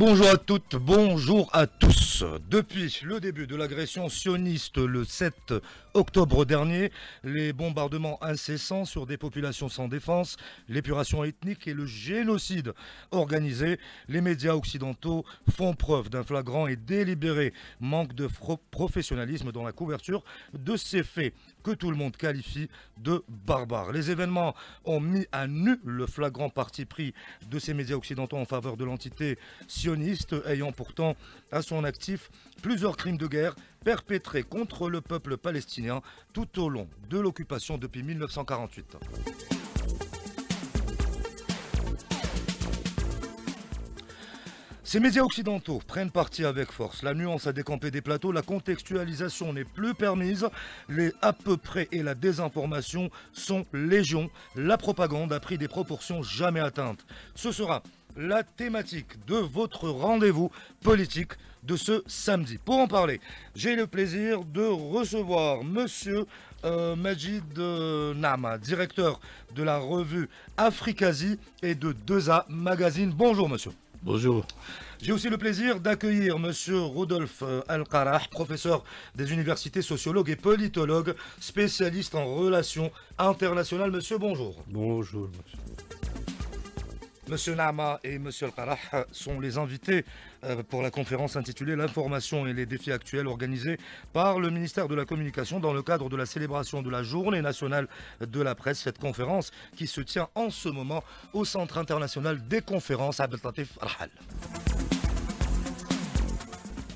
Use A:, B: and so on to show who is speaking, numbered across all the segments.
A: bonjour à toutes, bonjour à tous. Depuis le début de l'agression sioniste le 7 octobre dernier, les bombardements incessants sur des populations sans défense, l'épuration ethnique et le génocide organisé, les médias occidentaux font preuve d'un flagrant et délibéré manque de professionnalisme dans la couverture de ces faits que tout le monde qualifie de barbare. Les événements ont mis à nu le flagrant parti pris de ces médias occidentaux en faveur de l'entité sioniste, ayant pourtant à son actif plusieurs crimes de guerre perpétrés contre le peuple palestinien tout au long de l'occupation depuis 1948. Ces médias occidentaux prennent parti avec force. La nuance a décampé des plateaux, la contextualisation n'est plus permise. Les à peu près et la désinformation sont légion. La propagande a pris des proportions jamais atteintes. Ce sera la thématique de votre rendez-vous politique de ce samedi. Pour en parler, j'ai le plaisir de recevoir monsieur euh, Majid euh, Nama, directeur de la revue Africasi et de 2A Magazine. Bonjour monsieur. Bonjour. J'ai aussi le plaisir d'accueillir Monsieur Rodolphe euh, Al-Qarah, professeur des universités, sociologue et politologue, spécialiste en relations internationales. Monsieur, bonjour.
B: Bonjour. Monsieur.
A: Monsieur Nama et Monsieur Al-Qarah sont les invités euh, pour la conférence intitulée L'information et les défis actuels organisée par le ministère de la Communication dans le cadre de la célébration de la Journée nationale de la presse. Cette conférence qui se tient en ce moment au Centre international des conférences al Rahal.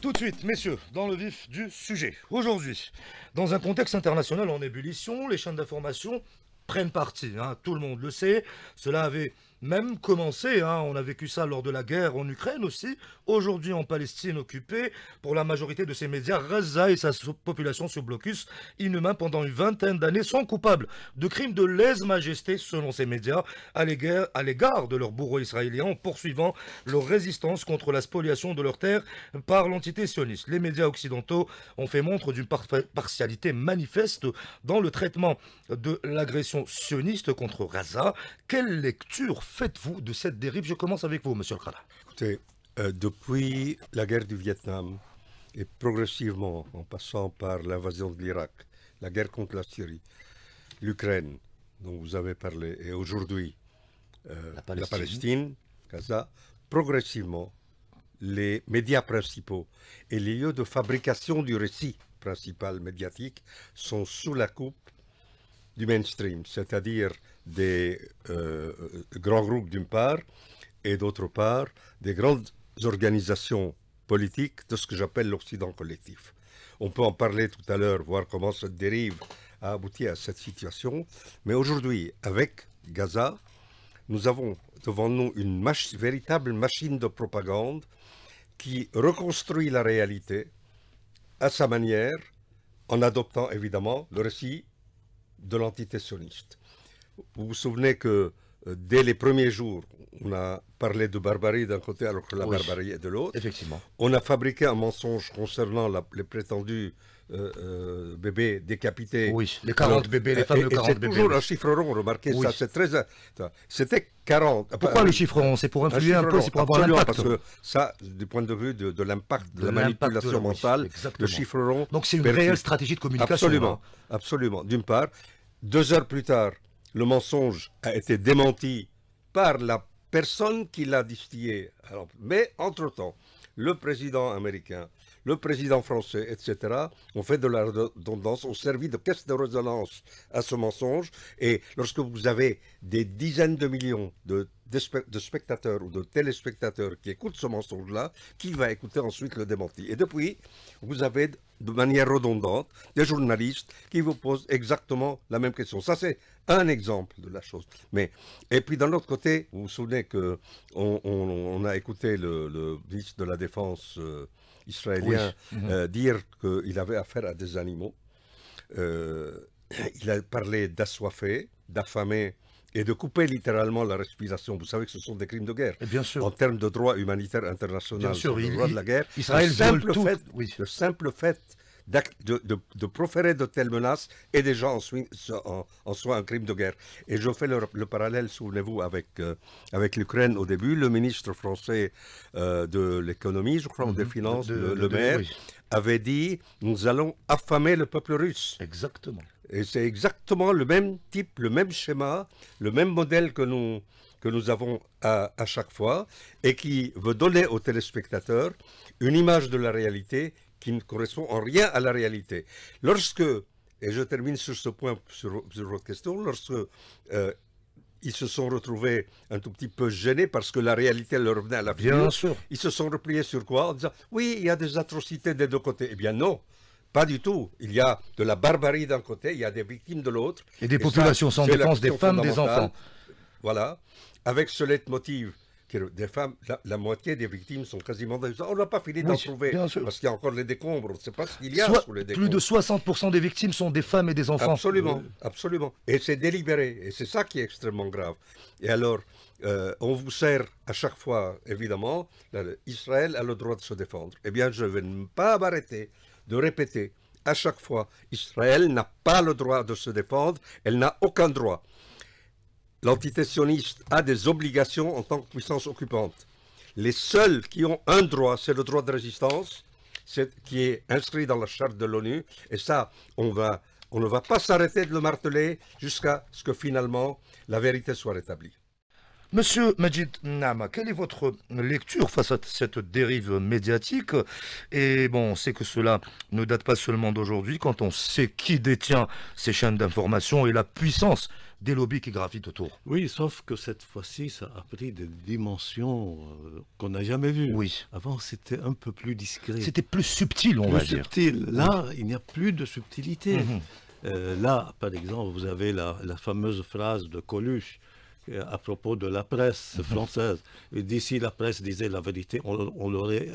A: Tout de suite, messieurs, dans le vif du sujet. Aujourd'hui, dans un contexte international en ébullition, les chaînes d'information prennent parti. Hein. tout le monde le sait. Cela avait même commencé. Hein. on a vécu ça lors de la guerre en Ukraine aussi. Aujourd'hui en Palestine occupée, pour la majorité de ces médias, Raza et sa population sous blocus inhumain pendant une vingtaine d'années sont coupables de crimes de lèse-majesté, selon ces médias, à l'égard de leurs bourreaux israéliens en poursuivant leur résistance contre la spoliation de leurs terres par l'entité sioniste. Les médias occidentaux ont fait montre d'une partialité manifeste dans le traitement de l'agression sioniste contre Raza. Quelle lecture faites-vous de cette dérive Je commence avec vous,
B: monsieur Khara. Écoutez, euh, depuis la guerre du Vietnam, et progressivement, en passant par l'invasion de l'Irak, la guerre contre la Syrie, l'Ukraine, dont vous avez parlé, et aujourd'hui euh, la, Palestine. la Palestine, Gaza, progressivement, les médias principaux et les lieux de fabrication du récit principal médiatique sont sous la coupe du mainstream, c'est-à-dire des euh, grands groupes d'une part et d'autre part des grandes organisations politiques de ce que j'appelle l'Occident collectif. On peut en parler tout à l'heure, voir comment cette dérive a abouti à cette situation. Mais aujourd'hui, avec Gaza, nous avons devant nous une véritable machine de propagande qui reconstruit la réalité à sa manière, en adoptant évidemment le récit de l'entité sioniste. Vous vous souvenez que euh, dès les premiers jours, on a parlé de barbarie d'un côté alors que la barbarie est de l'autre. Effectivement. On a fabriqué un mensonge concernant les prétendus euh, euh, bébés décapités. Oui, les 40 bébés, les fameux 40 bébés. C'est toujours un chiffre rond, remarquez ça, c'est très... C'était 40. Pourquoi le chiffre rond C'est pour influer un, peu, c'est pour avoir un impact. Parce que ça, du point de vue de, l'impact, de, la manipulation mentale, le chiffre rond... Donc c'est une réelle stratégie de communication. Absolument, hein. absolument, d'une part. Deux heures plus tard, le mensonge a été démenti par la personne qui l'a distillé. mais entre-temps, le président américain, le président français, etc., ont fait de la redondance, ont servi de caisse de résonance à ce mensonge. Et lorsque vous avez des dizaines de millions de, de spectateurs ou de téléspectateurs qui écoutent ce mensonge-là, qui va écouter ensuite le démenti Et depuis, vous avez de manière redondante, des journalistes qui vous posent exactement la même question. Ça, c'est un exemple de la chose. Mais, et puis, d'un autre côté, vous vous souvenez qu'on on, a écouté le, le, de la Défense euh, israélien mhm. euh, dire qu'il avait affaire à des animaux. Euh, il a parlé d'assoiffés, d'affamés et de couper littéralement la respiration. Vous savez que ce sont des crimes de guerre. Et eh, bien sûr. En termes de droit humanitaire international, de droit de la guerre. le simple Fait, Le simple fait de, proférer de telles menaces est déjà en, en, soi un crime de guerre. Et je fais le, parallèle, souvenez-vous, avec, euh, avec l'Ukraine au début. Le ministre français euh, de l'économie, je crois, des mhm. finances, le, maire, avait dit Nous allons affamer le peuple russe. Exactement. Et c'est exactement le même type, le même schéma, le même modèle que nous, que nous avons à, à chaque fois et qui veut donner aux téléspectateurs une image de la réalité qui ne correspond en rien à la réalité. Lorsque, et je termine sur ce point, sur, votre question, lorsque euh, ils se sont retrouvés un tout petit peu gênés parce que la réalité leur venait à la vie, ils se sont repliés sur quoi En disant, oui, il y a des atrocités des deux côtés. Eh bien non, pas du tout. Il y a de la barbarie d'un côté, il y a des victimes de l'autre. Et des populations sans défense, des femmes, des enfants. Voilà. Avec ce leitmotiv des femmes, la, moitié des victimes sont quasiment... On n'a pas fini d'en trouver, parce qu'il y a encore les décombres. c'est ne pas ce qu'il y a sous les décombres. Plus de
A: 60% des victimes sont des femmes et des enfants. Absolument,
B: absolument. Et c'est délibéré, et c'est ça qui est extrêmement grave. Et alors, euh, on vous sert à chaque fois, évidemment, Israël a le droit de se défendre. Eh bien, je ne vais pas m'arrêter de répéter à chaque fois, Israël n'a pas le droit de se défendre, elle n'a aucun droit. L'entité a des obligations en tant que puissance occupante. Les seuls qui ont un droit, c'est le droit de résistance, qui est inscrit dans la charte de l'ONU. Et ça, on, va, on ne va pas s'arrêter de le marteler jusqu'à ce que finalement la vérité soit rétablie. Monsieur Majid Nama, quelle est votre
A: lecture face à cette dérive médiatique Et bon, on sait que cela ne date pas seulement d'aujourd'hui, quand on sait qui détient ces chaînes d'information et la puissance
C: des lobbies qui gravitent autour. Oui, sauf que cette fois-ci, ça a pris des dimensions euh, qu'on n'a jamais vues. Oui. Avant, c'était un peu plus discret. C'était plus subtil, on va va subtil. Là, il n'y a plus de subtilité. Mhm. Euh, là, par exemple, vous avez la fameuse phrase de Coluche euh, à propos de la presse mhm. française. D'ici, la presse disait la vérité, on, l'aurait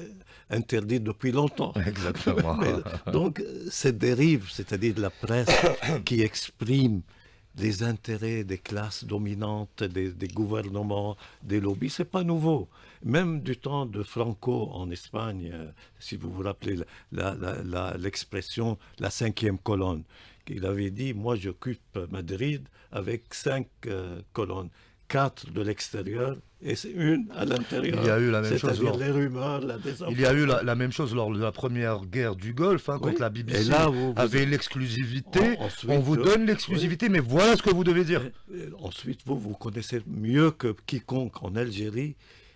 C: interdit depuis longtemps. Exactement. Euh, donc, euh, cette dérive, c'est-à-dire la presse qui exprime les intérêts des classes dominantes, des, gouvernements, des lobbies, c'est pas nouveau. Même du temps de Franco en Espagne, si vous vous rappelez l'expression la cinquième colonne, il avait dit, moi j'occupe Madrid avec cinq euh, colonnes, quatre de l'extérieur et une à l'intérieur. Il y a eu la même chose. Lors... les rumeurs, la Il y a eu la, même chose lors de la première guerre du Golfe, contre hein, la BBC là, vous, avez l'exclusivité. On, vous euh, donne l'exclusivité, mais voilà ce que vous devez dire. ensuite, vous, vous connaissez mieux que quiconque en Algérie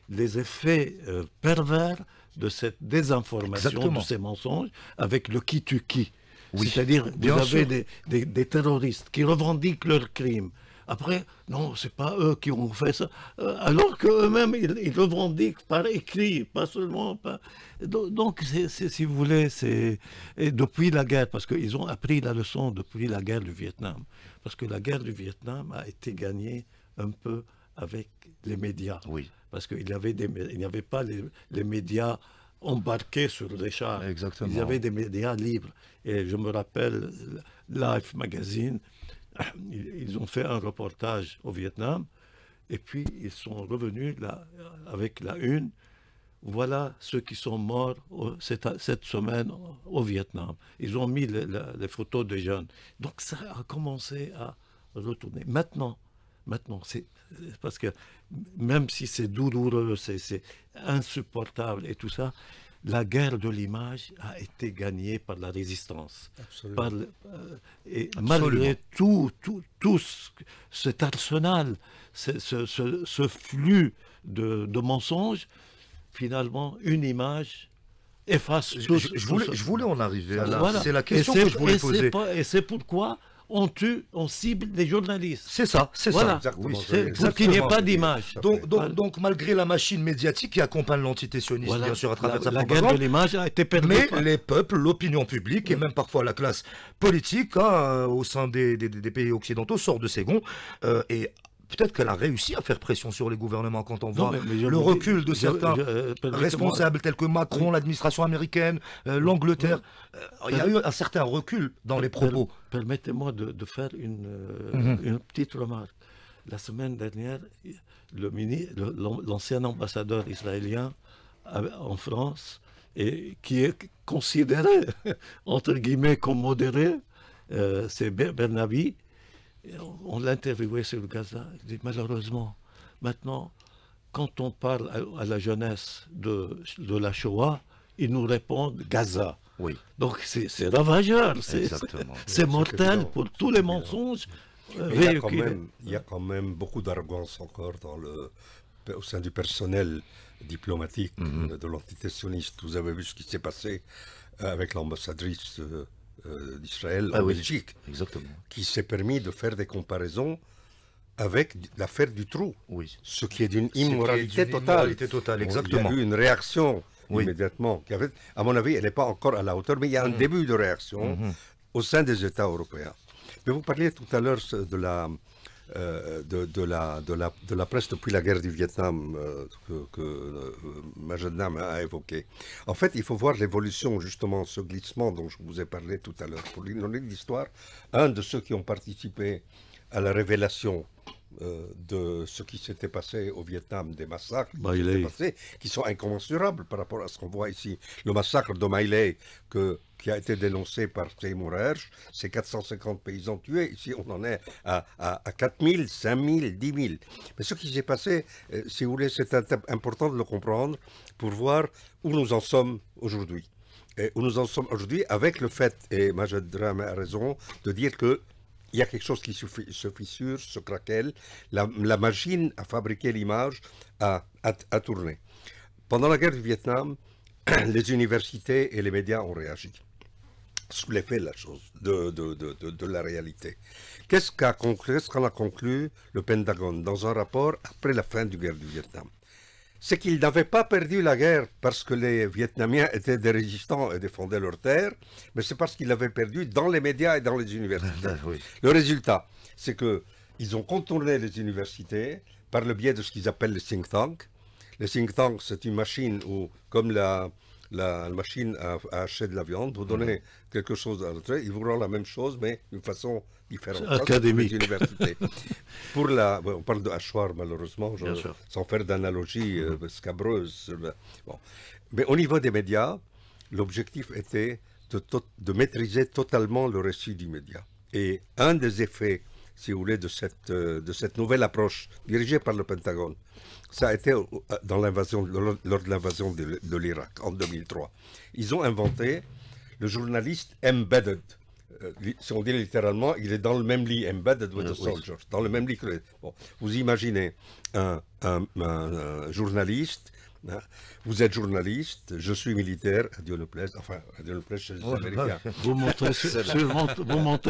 C: les effets euh, pervers de cette désinformation, de ces mensonges, avec le qui tu qui. C'est-à-dire, vous avez des, des, terroristes qui revendiquent leurs crimes. Après, non, c'est pas eux qui ont fait ça. Euh, alors qu'eux-mêmes, ils, revendiquent par écrit, pas seulement par... Donc, c'est si vous voulez, c'est depuis la guerre, parce qu'ils ont appris la leçon depuis la guerre du Vietnam. Parce que la guerre du Vietnam a été gagnée un peu avec les médias. Oui. Parce qu'il n'y avait, avait pas les, les médias embarqués sur chars, Exactement. y avait des médias libres. Et je me rappelle, Life Magazine, ils ont fait un reportage au Vietnam. Et puis, ils sont revenus là, avec la une. Voilà ceux qui sont morts cette, cette semaine au Vietnam. Ils ont mis les photos des jeunes. Donc, ça a commencé à retourner. Maintenant, maintenant. C'est parce que même si c'est douloureux, c'est insupportable et tout ça, la guerre de l'image a été gagnée par la résistance. Euh, et malgré tout, tout, cet arsenal, ce, flux de, mensonges, finalement, une image efface tout, je, voulais, en arriver à là. C'est la question que je voulais poser. et c'est pourquoi on tue, on cible des journalistes.
A: C'est ça, c'est ça. Exactement. pour n'y ait pas d'image. Donc, malgré la machine médiatique qui accompagne l'entité sioniste, bien sûr, à travers sa guerre de l'image a été perdue. Mais les peuples, l'opinion publique et même parfois la classe politique hein, au sein des, pays occidentaux sort de ses gonds euh, et peut-être qu'elle a réussi à faire pression sur les gouvernements quand on voit le recul de certains euh, responsables tels que Macron, l'administration américaine, euh, l'Angleterre. Euh, il y a eu
C: un certain recul dans les propos. Permettez-moi de, faire mhm. une, petite remarque la semaine dernière, l'ancien ambassadeur israélien en France, et qui est considéré, entre guillemets, comme modéré, c'est Bernabi, on l'interviewait sur Gaza. Il dit, malheureusement, maintenant, quand on parle à, la jeunesse de, de, la Shoah, ils nous répondent Gaza. Oui. Donc c'est ravageur, c'est mortel pour tous les mensonges. Euh, il,
B: y a quand même, beaucoup d'arrogance encore dans le, au sein du personnel diplomatique mhm. de l'entité Vous avez vu ce qui s'est passé euh, avec l'ambassadrice. Euh, euh, d'Israël ah en Belgique, exactement. qui s'est permis de faire des comparaisons avec l'affaire du trou, oui. ce qui est d'une immoralité, était totale. exactement. Il y a eu une réaction immédiatement. Qui à mon avis, elle n'est pas encore à la hauteur, mais il y a un mm-hmm. début de réaction mm-hmm. au sein des États européens. Mais vous parliez tout à l'heure de la euh, de, la, de, la, de la presse depuis la guerre du Vietnam euh, que, que euh, dame a évoqué. En fait, il faut voir l'évolution, justement, ce glissement dont je vous ai parlé tout à l'heure. Pour l'histoire, un de ceux qui ont participé à la révélation de ce qui s'était passé au Vietnam, des massacres qui, sont incommensurables par rapport à ce qu'on voit ici. Le massacre de Maïlé que qui a été dénoncé par Seymour Hersh, c'est 450 paysans tués. Ici, on en est à, à, 4 000, 5 000, 10 000. Mais ce qui s'est passé, euh, si vous voulez, c'est important de le comprendre pour voir où nous en sommes aujourd'hui. Et où nous en sommes aujourd'hui avec le fait, et Majed Dram a raison, de dire que il y a quelque chose qui se fissure, se craquelle. La, machine à fabriquer l'image a, tourné. Pendant la guerre du Vietnam, les universités et les médias ont réagi sous l'effet de la chose, de, de, de, de la réalité. Qu'est-ce qu'a conclu, a conclu le Pentagone dans un rapport après la fin du guerre du Vietnam C'est qu'ils n'avaient pas perdu la guerre parce que les Vietnamiens étaient des résistants et défendaient leur terre, mais c'est parce qu'ils l'avaient perdu dans les médias et dans les universités. Le résultat, c'est que ils ont contourné les universités par le biais de ce qu'ils appellent les think tanks. Les think tanks, c'est une machine où, comme la, la machine à, de la viande, vous donnez quelque chose à l'autre, il vous rend la même chose, mais d'une façon différente. Académique. Pour la, on parle de hachoir, malheureusement, sans faire d'analogie euh, mm-hmm. scabreuse. Euh, ben, bon. Mais au niveau des médias, l'objectif était de, de maîtriser totalement le récit du média. Et un des effets si vous voulez, de cette, euh, de cette nouvelle approche dirigée par le Pentagone. Ça a été euh, dans l'invasion, lors de l'invasion de, l'Irak en 2003. Ils ont inventé le journaliste embedded. Euh, si on dit littéralement, il est dans le même lit, embedded with the soldiers, dans le même lit que vous imaginez un, un, un journaliste vous êtes journaliste, je suis militaire, à Dieu le plaise, enfin, à Dieu le plaise, je suis Vous montez,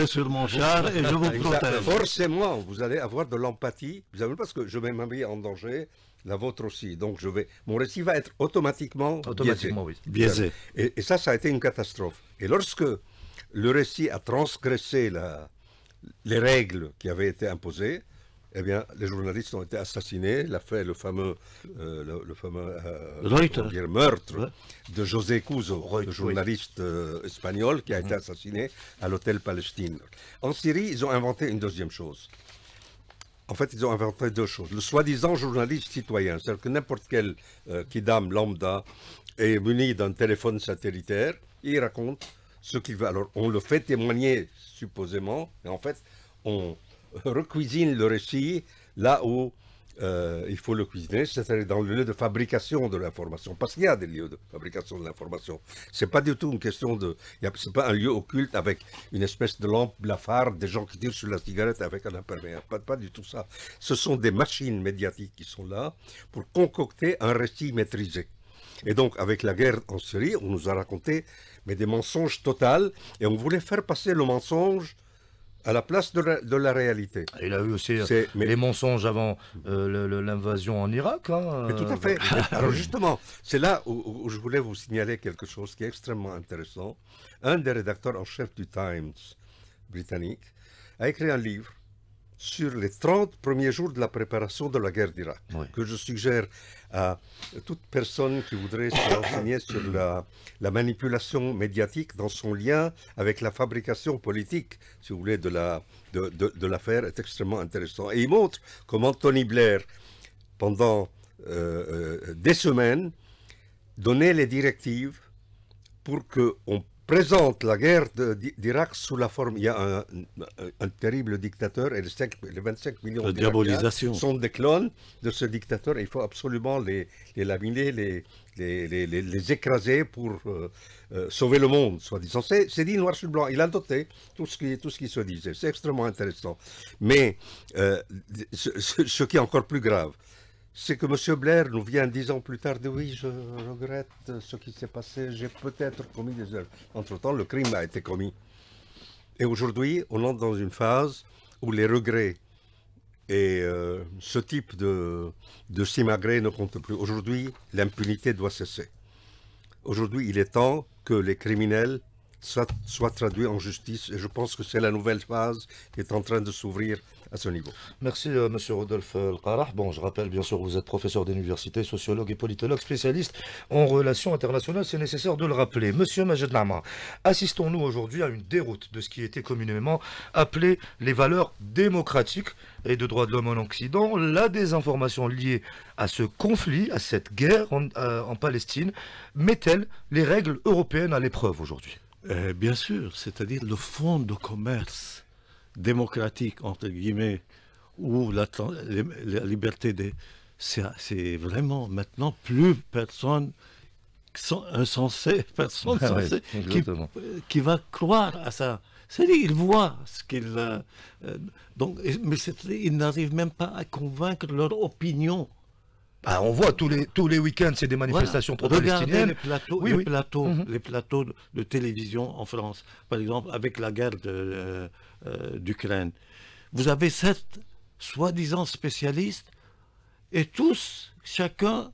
B: sur, mon char et je vous protège. Forcément, vous allez avoir de l'empathie, parce que je mets ma vie en danger, la vôtre aussi. Donc, je vais, mon récit va être automatiquement, biaisé. Et, et, ça, ça a été une catastrophe. Et lorsque le récit a transgressé la, les règles qui avaient été imposées, eh bien, les journalistes ont été assassinés. Il fait le fameux, euh, le, fameux euh, meurtre de José Couso, le journaliste euh, espagnol qui a été mhm. assassiné à l'hôtel Palestine. En Syrie, ils ont inventé une deuxième chose. En fait, ils ont inventé deux choses. Le soi-disant journaliste citoyen, c'est-à-dire que n'importe quel kidam lambda est muni d'un téléphone satellitaire, il raconte ce qu'il veut. Alors, on le fait témoigner supposément, mais en fait, on, recuisine le récit là où euh, il faut le cuisiner, c'est-à-dire dans le lieu de fabrication de l'information, parce qu'il y a des lieux de fabrication de l'information. C'est pas du tout une question de, n'est pas un lieu occulte avec une espèce de lampe blafarde, des gens qui tirent sur la cigarette avec un imperméable, pas, pas du tout ça. Ce sont des machines médiatiques qui sont là pour concocter un récit maîtrisé. Et donc, avec la guerre en Syrie, on nous a raconté mais des mensonges totaux, et on voulait faire passer le mensonge à la place de la, réalité. Il a eu aussi euh, mais... les
A: mensonges avant euh, l'invasion en Irak. Hein, mais tout à euh, fait. Alors
B: justement, c'est là où, je voulais vous signaler quelque chose qui est extrêmement intéressant. Un des rédacteurs en chef du Times britannique a écrit un livre sur les 30 premiers jours de la préparation de la guerre d'Irak, que je suggère à toute personne qui voudrait se renseigner sur la, manipulation médiatique dans son lien avec la fabrication politique, si vous voulez, de l'affaire, la, de, de, est extrêmement intéressant. Et il montre comment Tony Blair, pendant euh, euh, des semaines, donnait les directives pour qu'on présente la guerre d'Irak sous la forme. Il y a un, terrible dictateur et les, 25 millions de sont des clones de ce dictateur. Il faut absolument les, laminer, les, les, écraser pour euh, euh, sauver le monde, soi-disant. C'est dit noir sur blanc. Il a noté tout ce qui, tout ce qui se disait. C'est extrêmement intéressant. Mais euh, ce, qui est encore plus grave, c'est que M. Blair nous vient dix ans plus tard de oui, je regrette ce qui s'est passé, j'ai peut-être commis des erreurs. Entre-temps, le crime a été commis. Et aujourd'hui, on entre dans une phase où les regrets et euh, ce type de, de ne comptent plus. Aujourd'hui, l'impunité doit cesser. Aujourd'hui, il est temps que les criminels soient, soient traduits en justice. Et je pense que c'est la nouvelle phase qui est en train de s'ouvrir ce niveau.
A: Merci, euh, Monsieur Rodolphe euh, Al-Qarah. Bon, je rappelle, bien sûr, vous êtes professeur d'université, sociologue et politologue spécialiste en relations internationales. C'est nécessaire de le rappeler. Monsieur Majed Nama, assistons-nous aujourd'hui à une déroute de ce qui était communément appelé les valeurs démocratiques et de droits de l'homme en Occident, la désinformation liée à ce conflit, à cette guerre en,
C: euh, Palestine, met-elle les règles européennes à l'épreuve aujourd'hui Bien sûr, c'est-à-dire le fonds de commerce démocratique, entre guillemets, ou la, liberté des... C'est vraiment maintenant plus personne insensé, personne ah qui, va croire à ça. C'est-à-dire, il voit ce qu'il... Euh, euh, donc, mais ils n'arrivent même pas à convaincre leur opinion. Ah, on voit tous les, tous les week-ends, c'est des manifestations pro-palestiniennes. les plateaux, mhm. les, Plateaux, de, de télévision en France. Par exemple, avec la guerre de, euh, euh, d'Ukraine. Vous avez sept soi-disant spécialistes et tous, chacun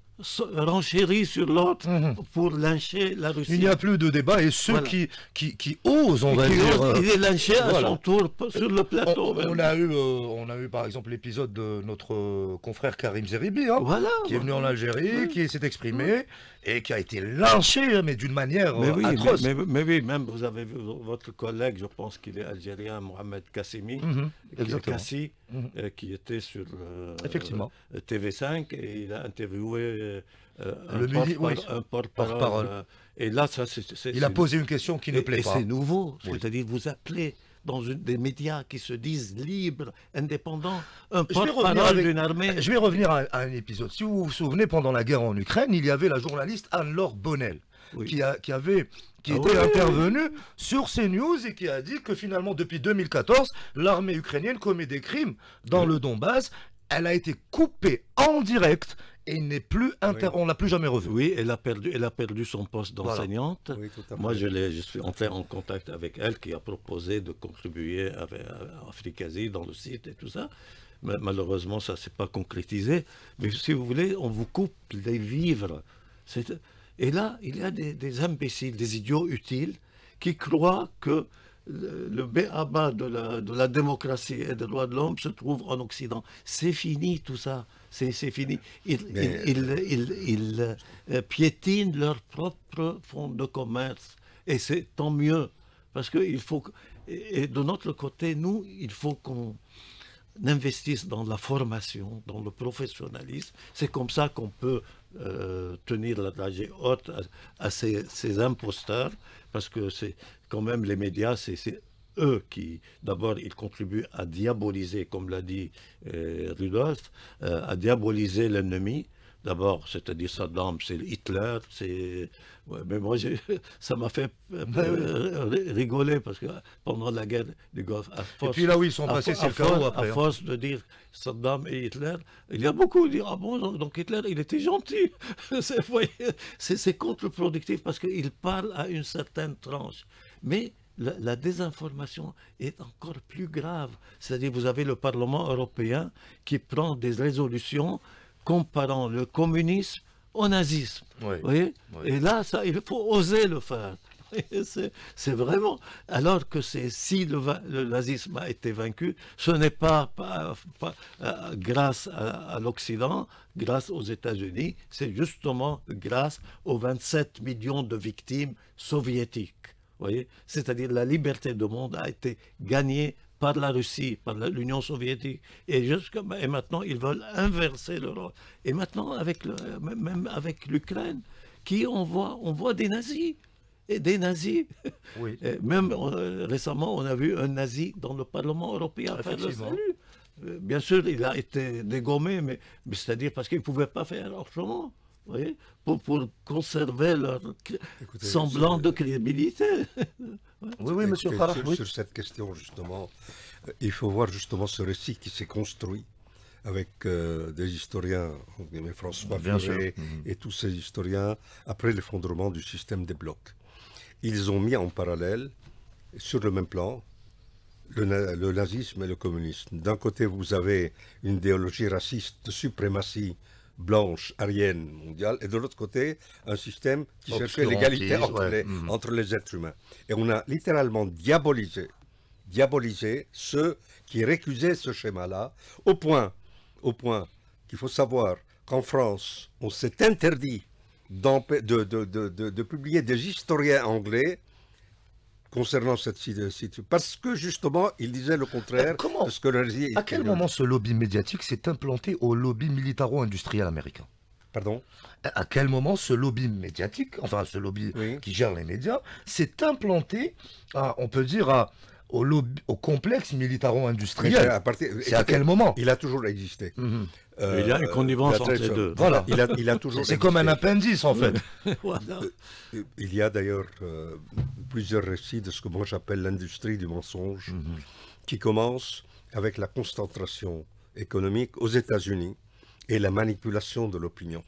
C: renchérit sur l'autre mhm. pour lyncher la Russie. Il n'y a plus de débat et ceux qui, qui, osent, on va Osent, il est lynché à son tour sur le plateau. On, a
A: eu, euh, on a eu par exemple l'épisode de notre euh, confrère Karim Zeribi, hein, qui est venu en Algérie, qui s'est exprimé
C: et qui a été lynché,
A: hein, mais d'une manière mais oui, euh, atroce. Mais,
C: oui, même vous avez vu votre collègue, je pense qu'il est algérien, Mohamed Kassimi, mhm. qui est aussi. Mhm. Euh, qui était sur euh, TV5 euh, et il a interviewé un, porte-parole. et là, ça, Il a posé une question qui ne plaît plaît et pas. C'est nouveau. C'est-à-dire, vous appelez dans des médias qui se disent libres, indépendants, un porte-parole d'une
A: armée. Je vais revenir à, un épisode. Si vous vous souvenez, pendant la guerre en Ukraine, il y avait la journaliste Anne-Laure Bonnel qui, a, qui avait qui ah était intervenu sur ces news et qui a dit que finalement, depuis 2014, l'armée ukrainienne commet des crimes dans le Donbass. Elle a été coupée en direct et n'est plus inter... on l'a plus jamais revue.
C: Oui, elle a perdu, elle a perdu son poste d'enseignante. Moi, je, je suis entré en contact avec elle qui a proposé de contribuer euh, à, Afrikazi dans le site et tout ça. Mais malheureusement, ça ne s'est pas concrétisé. Mais si vous voulez, on vous coupe les vivres. C'est et là, il y a des, imbéciles, des idiots utiles qui croient que le béaba de la, de la démocratie et des droits de l'homme se trouve en Occident. C'est fini tout ça. C'est fini. Ils, euh, euh, piétinent leur propre fonds de commerce. Et c'est tant mieux. Parce qu'il faut. Et de notre côté, nous, il faut qu'on N'investissent dans la formation, dans le professionnalisme. C'est comme ça qu'on peut euh, tenir la dragée haute à, ces, imposteurs, parce que c'est quand même les médias, c'est eux qui, d'abord, ils contribuent à diaboliser, comme l'a dit euh, Rudolf, euh, à diaboliser l'ennemi, D'abord, c'est-à-dire Saddam, c'est Hitler, c'est... mais moi, ça m'a fait euh, ben euh, rigoler, parce que pendant la guerre du Golfe, à force... Et puis là où ils sont passés, c'est le À hein. force de dire Saddam et Hitler, il y a beaucoup qui disent « Ah bon, donc Hitler, il était gentil !» C'est contre-productif, parce qu'il parle à une certaine tranche. Mais la, désinformation est encore plus grave. C'est-à-dire, vous avez le Parlement européen qui prend des résolutions comparant le communisme au nazisme. Et là, ça, il faut oser le faire. C'est vraiment. Alors que si le, nazisme a été vaincu, ce n'est pas, euh, grâce à, l'Occident, grâce aux États-Unis, c'est justement grâce aux 27 millions de victimes soviétiques. C'est-à-dire la liberté du monde a été gagnée par la Russie, par l'Union soviétique, et, jusqu'à et maintenant ils veulent inverser l'Europe. Et maintenant, avec le, même avec l'Ukraine, qui on voit, on voit des nazis. Et des nazis. Oui. même euh, récemment, on a vu un nazi dans le Parlement européen faire le salut. Euh, bien sûr, il a été dégommé, mais, c'est-à-dire parce qu'il ne pouvait pas faire autrement pour, conserver leur semblant de crédibilité. oui, oui, monsieur Farah. Sur,
B: cette question, justement, euh, il faut voir justement ce récit qui s'est construit avec euh, des historiens, François Furet mhm. et tous ces historiens, après l'effondrement du système des blocs. Ils ont mis en parallèle, sur le même plan, le, le nazisme et le communisme. D'un côté, vous avez une idéologie raciste de suprématie blanche, arienne, mondiale, et de l'autre côté, un système qui cherchait l'égalité mm-hmm. entre, les êtres humains. Et on a littéralement diabolisé, diabolisé ceux qui récusaient ce schéma-là, au point, au point qu'il faut savoir qu'en France, on s'est interdit de, de, publier des historiens anglais concernant cette situation. Parce que justement, il disait le contraire ah, Comment que À quel
A: moment ce lobby médiatique s'est implanté au lobby militaro-industriel américain Pardon À quel moment ce lobby médiatique, enfin ce lobby qui gère les médias, s'est implanté, on peut dire, au, au complexe militaro-industriel à, à quel moment
B: Il a toujours existé. Mhm. Euh, il y a une connivence entre les deux. Voilà, il a, toujours. C'est comme un appendice en fait. Il y a d'ailleurs euh, plusieurs récits de ce que moi j'appelle l'industrie du mensonge, mhm. qui commence avec la concentration économique aux États-Unis et la manipulation de l'opinion.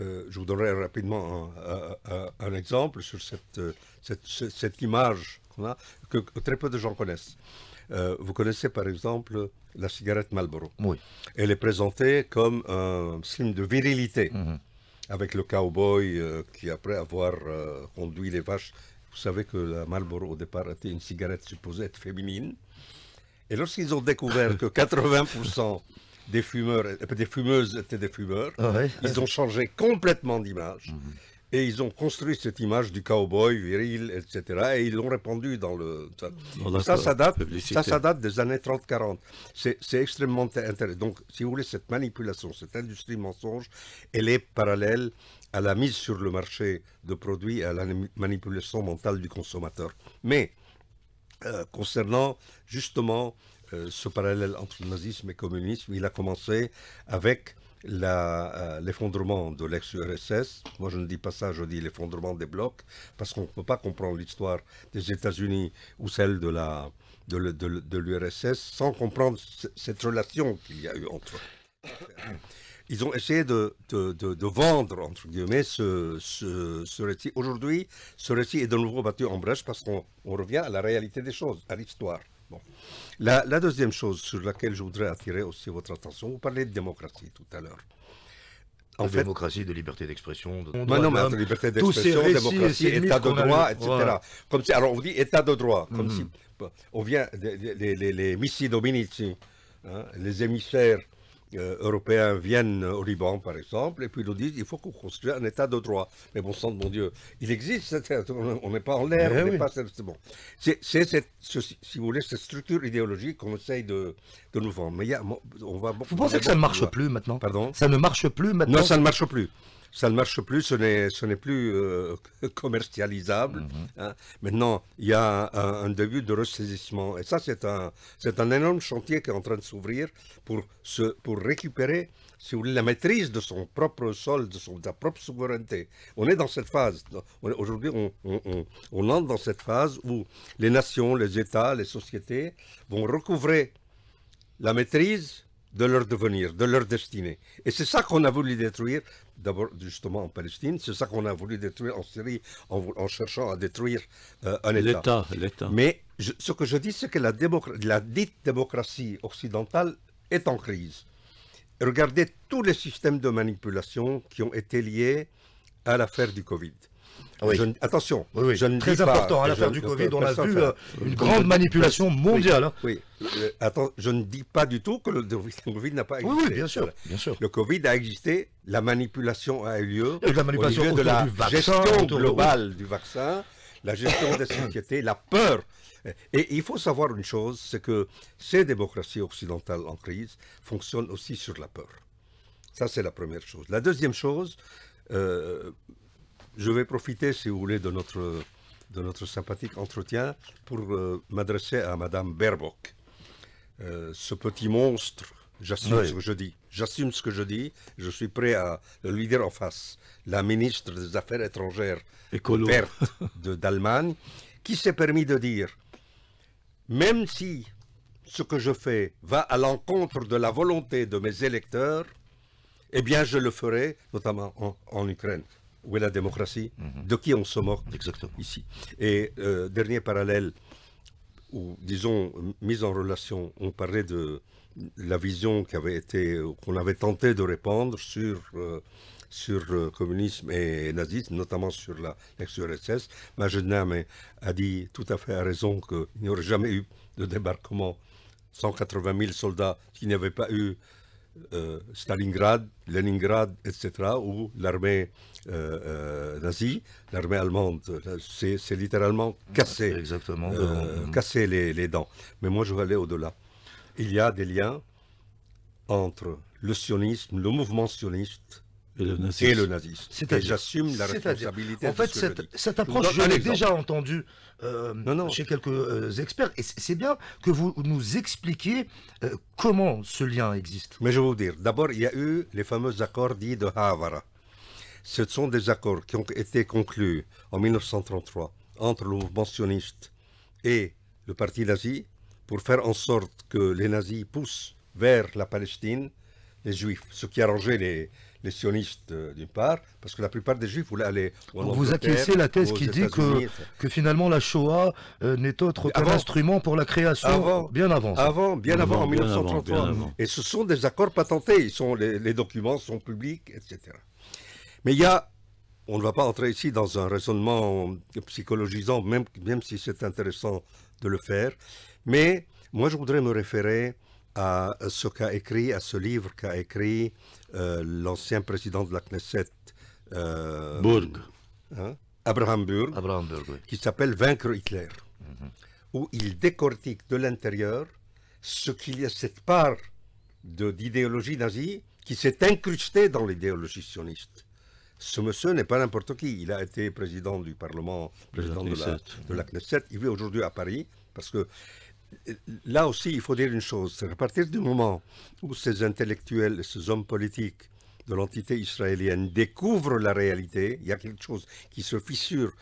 B: Euh, je vous donnerai rapidement un, exemple sur cette, cette, image qu'on a, que très peu de gens connaissent. Euh, vous connaissez par exemple la cigarette Marlboro. Elle est présentée comme un signe de virilité, mhm. avec le cowboy euh, qui, après avoir euh, conduit les vaches, vous savez que la Marlboro au départ était une cigarette supposée être féminine. Et lorsqu'ils ont découvert que 80% des fumeurs, des fumeuses étaient des fumeurs, ah ils ont changé complètement d'image. Mhm. Et ils ont construit cette image du cowboy viril, etc. Et ils l'ont répandu dans le... ça, ça, date, date des années 30-40. C'est extrêmement intéressant. Donc, si vous voulez, cette manipulation, cette industrie mensonge, elle est parallèle à la mise sur le marché de produits et à la manipulation mentale du consommateur. Mais, euh, concernant justement euh, ce parallèle entre nazisme et communisme, il a commencé avec euh, l'effondrement de l'ex-URSS, moi je ne dis pas ça, je dis l'effondrement des blocs, parce qu'on ne peut pas comprendre l'histoire des États-Unis ou celle de la de l'URSS sans comprendre cette relation qu'il y a eu entre eux. Ils ont essayé de, de, de, vendre, entre guillemets, ce, ce, ce récit. Aujourd'hui, ce récit est de nouveau battu en brèche parce qu'on revient à la réalité des choses, à l'histoire. Bon. La, deuxième chose sur laquelle je voudrais attirer aussi votre attention, vous parlez de démocratie tout à l'heure. En de fait, démocratie, de liberté d'expression, de bah droit non, mais liberté d'expression, démocratie, état de droit, etc. Comme si, alors on dit état de droit, comme mhm. si on vient les, les, missi dominici, hein, les émissaires euh, européens viennent au Liban, par exemple, et puis nous disent il faut qu'on construise un État de droit. Mais bon sang de mon Dieu, il existe, on n'est pas en l'air, C'est bon. C'est si vous cette structure idéologique qu'on essaye de, de, nous vendre. Mais y a, on va. Vous pensez que ça ne marche plus maintenant Pardon Ça ne marche plus maintenant Non, ça ne marche plus ça ne marche plus, ce n'est plus euh, commercialisable. Mhm. Hein. Maintenant, il y a un, début de ressaisissement. Et ça, c'est un, un énorme chantier qui est en train de s'ouvrir pour, se, pour récupérer si vous voulez, la maîtrise de son propre sol, de, son, sa propre souveraineté. On est dans cette phase. Aujourd'hui, on, on, on, on, entre dans cette phase où les nations, les États, les sociétés vont recouvrer la maîtrise de leur devenir, de leur destinée. Et c'est ça qu'on a voulu détruire, d'abord justement en Palestine, c'est ça qu'on a voulu détruire en Syrie en, en cherchant à détruire euh, un État. L'État, Mais ce que je dis, c'est que la, la, dite démocratie occidentale est en crise. Regardez tous les systèmes de manipulation qui ont été liés à l'affaire du Covid attention, très important. à l'affaire du Covid, on a vu euh, une grande manipulation mondiale. Hein. Oui. Euh, attends, je ne dis pas du tout que le, Covid n'a pas existé. Oui, bien sûr, bien sûr. Le Covid a existé, la manipulation a eu lieu. la au niveau de la gestion globale du vaccin, la gestion des sociétés, la peur. Et il faut savoir une chose, c'est que ces démocraties occidentales en crise fonctionnent aussi sur la peur. Ça, c'est la première chose. La deuxième chose, euh, je vais profiter, si vous voulez, de notre, de notre sympathique entretien pour euh, m'adresser à Madame Baerbock. Euh, ce petit monstre, j'assume ce que je dis. J'assume ce que je dis. Je suis prêt à lui dire en face. La ministre des Affaires étrangères Écolo. verte d'Allemagne, qui s'est permis de dire, même si ce que je fais va à l'encontre de la volonté de mes électeurs, eh bien je le ferai, notamment en Ukraine où est la démocratie mhm. De qui on se moque Exactement. ici Et euh, dernier parallèle, ou disons mise en relation, on parlait de la vision qu'on avait, qu'on avait tenté de répandre sur, le euh, sur euh, communisme et nazisme, notamment sur la ex-URSS. Majenam a dit tout à fait à raison qu'il n'y aurait jamais eu de débarquement. 180 000 soldats qui n'avaient pas eu euh, Stalingrad, Leningrad, etc., ou l'armée euh, euh, nazie, l'armée allemande, c'est littéralement cassé Exactement, cassé les, les dents. Mais moi, je vais aller au-delà. Il y a des liens entre le sionisme, le mouvement sioniste, et le nazisme. Et j'assume la responsabilité. En fait, cette, cette, approche, je, l'ai déjà
A: entendue euh, chez quelques euh,
B: experts, et c'est bien que vous nous expliquiez euh, comment ce lien existe. Mais je vais vous dire, d'abord, il y a eu les fameux accords dits de Havara. Ce sont des accords qui ont été conclus en 1933 entre le mouvement sioniste et le parti nazi pour faire en sorte que les nazis poussent vers la Palestine les juifs, ce qui arrangeait les, les sionistes euh, d'une part, parce que la plupart des juifs voulaient aller Vous acquiescez la thèse qui dit que,
A: que finalement la Shoah euh, n'est autre qu'un instrument pour la création bien avant. Avant, bien, avant, en 1933.
B: Et ce sont des accords patentés, ils sont, les, documents sont publics, etc. Mais il y a on ne va pas entrer ici dans un raisonnement psychologisant, même, même si c'est intéressant de le faire. Mais moi, je voudrais me référer à ce qu'a écrit, à ce livre qu'a écrit euh, l'ancien président de la Knesset. Euh, hein, Burg. Abraham Burg. Qui s'appelle Vaincre Hitler. Mhm. Où il décortique de l'intérieur ce qu'il y a, cette part d'idéologie nazie qui s'est incrustée dans l'idéologie sioniste. Ce monsieur n'est pas n'importe qui. Il a été président du Parlement, président de la Knesset. Il vit aujourd'hui à Paris parce que Là aussi, il faut dire une chose, c'est à partir du moment où ces intellectuels et ces hommes politiques de l'entité israélienne découvrent la réalité, il y a quelque chose qui se fissure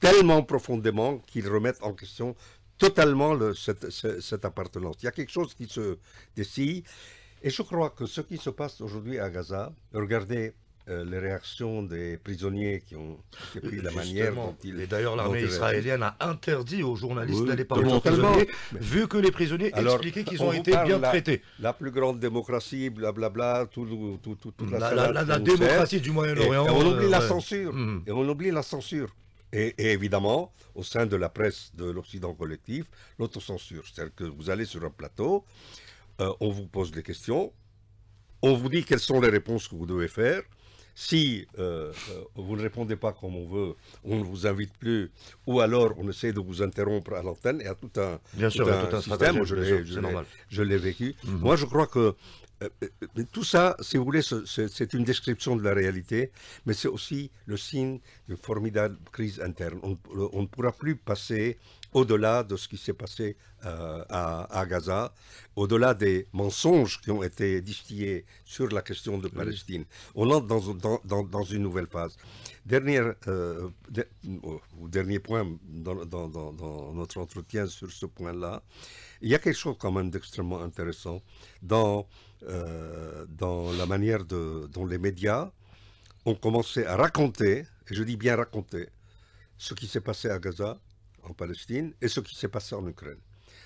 B: tellement profondément qu'ils remettent en question totalement le, cette, appartenance. Il y a quelque chose qui se décide. Et je crois que ce qui se passe aujourd'hui à Gaza, regardez euh, les réactions des prisonniers qui ont pris la euh, manière dont ils... Et d'ailleurs, l'armée israélienne a
A: interdit aux journalistes d'aller parler aux prisonniers, vu
B: que les prisonniers expliquaient qu'ils ont été bien traités. La plus grande démocratie, blablabla, tout, tout, tout, toute la... La, la, démocratie du Moyen-Orient. Euh, mm. Et, on oublie la censure. Et on oublie la censure. Et, évidemment, au sein de la presse de l'Occident collectif, l'autocensure. C'est-à-dire que vous allez sur un plateau, on vous pose des questions, on vous dit quelles sont les réponses que vous devez faire, si euh, euh, vous ne répondez pas comme on veut, on ne vous invite plus, ou alors on essaie de vous interrompre à l'antenne et à tout un, bien sûr, tout un système. Je l'ai vécu. Mhm. Moi, je crois que euh, tout ça, si vous voulez, c'est une description de la réalité, mais c'est aussi le signe d'une formidable crise interne. on, ne pourra plus passer au-delà de ce qui s'est passé euh, à, Gaza, au-delà des mensonges qui ont été distillés sur la question de Palestine. On entre dans, une nouvelle phase. Dernier, euh, euh, dernier point dans, notre entretien sur ce point-là, il y a quelque chose quand même d'extrêmement intéressant dans, dans la manière dont les médias ont commencé à raconter, et je dis bien raconter, ce qui s'est passé à Gaza en Palestine et ce qui s'est passé en Ukraine.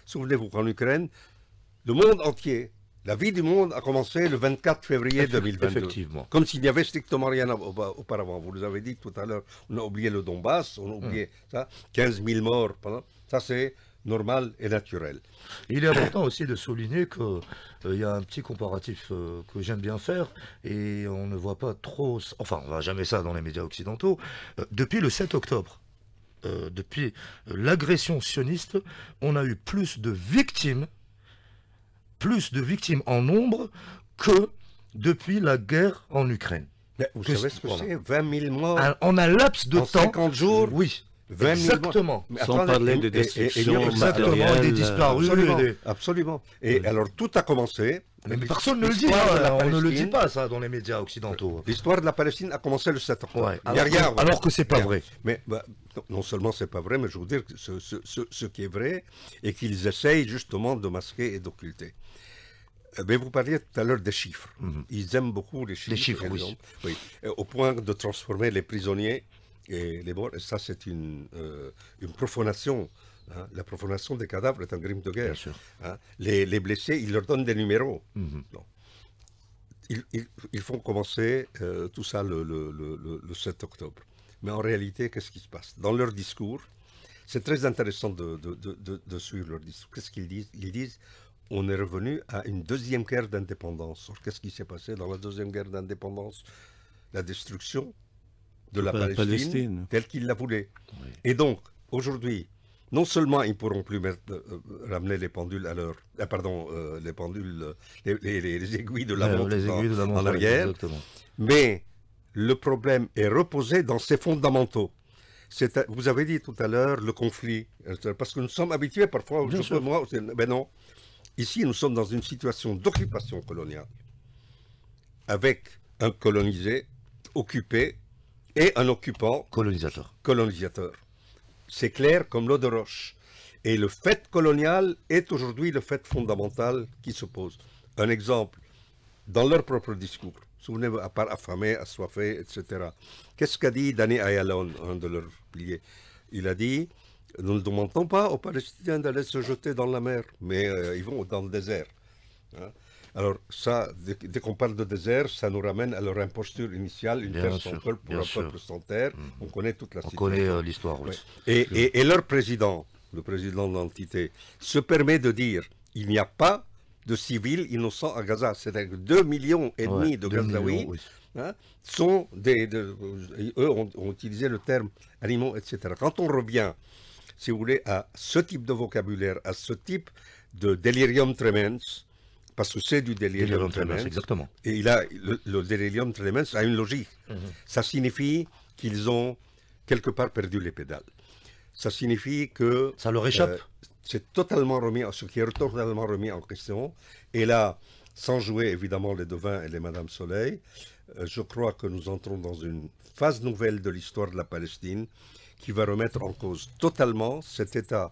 B: Souvenez-vous qu'en Ukraine, le monde entier, la vie du monde a commencé le 24 février 2022. Effectivement. Comme s'il n'y avait strictement rien auparavant. Vous nous avez dit tout à l'heure, on a oublié le Donbass, on a hmm. oublié ça, 15 000 morts. ça, c'est normal et naturel. Il est important aussi de souligner qu'il euh, il y a un petit comparatif
A: euh, que j'aime bien faire et on ne voit pas trop, enfin on ne voit jamais ça dans les médias occidentaux, euh, depuis le 7 octobre. Euh, depuis euh, l'agression sioniste, on a eu plus de victimes, plus de victimes en nombre que depuis la guerre en Ukraine. vous savez ce que c'est
B: 20 000 morts En un laps de en temps. 50 jours Oui. exactement. Sans parler de destruction et, et, euh, et, des disparus. Absolument. Et, alors, tout a commencé mais, personne ne le dit, ah, on ne le dit pas ça dans les médias occidentaux. L'histoire de la Palestine a commencé le 7 octobre. Alors, que, alors, que c'est pas vrai. Mais bah, non seulement c'est pas vrai, mais je veux dire que ce, qui est vrai et qu'ils essayent justement de masquer et d'occulter. Euh, mais vous parliez tout à l'heure des chiffres. Mhm. Ils aiment beaucoup les chiffres. Les chiffres, oui. Euh, au point de transformer les prisonniers et les morts. Et ça, c'est une, euh, une profanation Hein, la profanation des cadavres est un crime de guerre. Hein, les, blessés, ils leur donnent des numéros. Mhm. Ils, font commencer euh, tout ça le, 7 octobre. Mais en réalité, qu'est-ce qui se passe Dans leur discours, c'est très intéressant de, suivre leur discours. Qu'est-ce qu'ils disent Ils disent on est revenu à une deuxième guerre d'indépendance. Qu'est-ce qui s'est passé dans la deuxième guerre d'indépendance La destruction
C: de la, Palestine,
B: telle qu'ils la voulaient. Et donc, aujourd'hui, non seulement ils ne pourront plus euh, euh, ramener les pendules à leur, euh, pardon, les pendules, les, aiguilles de la en, arrière, mais le problème est reposé dans ses fondamentaux. Vous avez dit tout à l'heure le conflit, parce que nous sommes habitués parfois, moi, mais non, ici nous sommes dans une situation d'occupation coloniale, avec un colonisé, occupé, et un occupant. Colonisateur c'est clair comme l'eau de roche. Et le fait colonial est aujourd'hui le fait fondamental qui se pose. Un exemple, dans leur propre discours, souvenez-vous, à part affamé, assoiffé, etc. Qu'est-ce qu'a dit Danny Ayalon, un de leurs piliers Il a dit Nous ne demandons pas aux Palestiniens d'aller se jeter dans la mer, mais euh, ils vont dans le désert. Hein? Alors ça, dès, qu'on parle de désert, ça nous ramène à leur imposture initiale, une terre sans peuple pour un peuple sans terre. Mhm. On connaît toute la On connaît euh, l'histoire et, leur président, le président de l'entité, se permet de dire, il n'y a pas de civils innocents à Gaza. C'est-à-dire que 2 millions et demi de Gazaouis hein, sont des... eux ont, ont, utilisé le terme animaux, etc. Quand on revient, si vous voulez, à ce type de vocabulaire, à ce type de delirium tremens, parce que c'est du délirium, tremens. Exactement. Et il a, le, le tremens a une logique. Mhm. Ça signifie qu'ils ont quelque part perdu les pédales. Ça signifie que... Ça leur échappe euh, C'est totalement remis, ce qui est totalement remis en question. Et là, sans jouer évidemment les devins et les Madame Soleil, euh, je crois que nous entrons dans une phase nouvelle de l'histoire de la Palestine qui va remettre en cause totalement cet état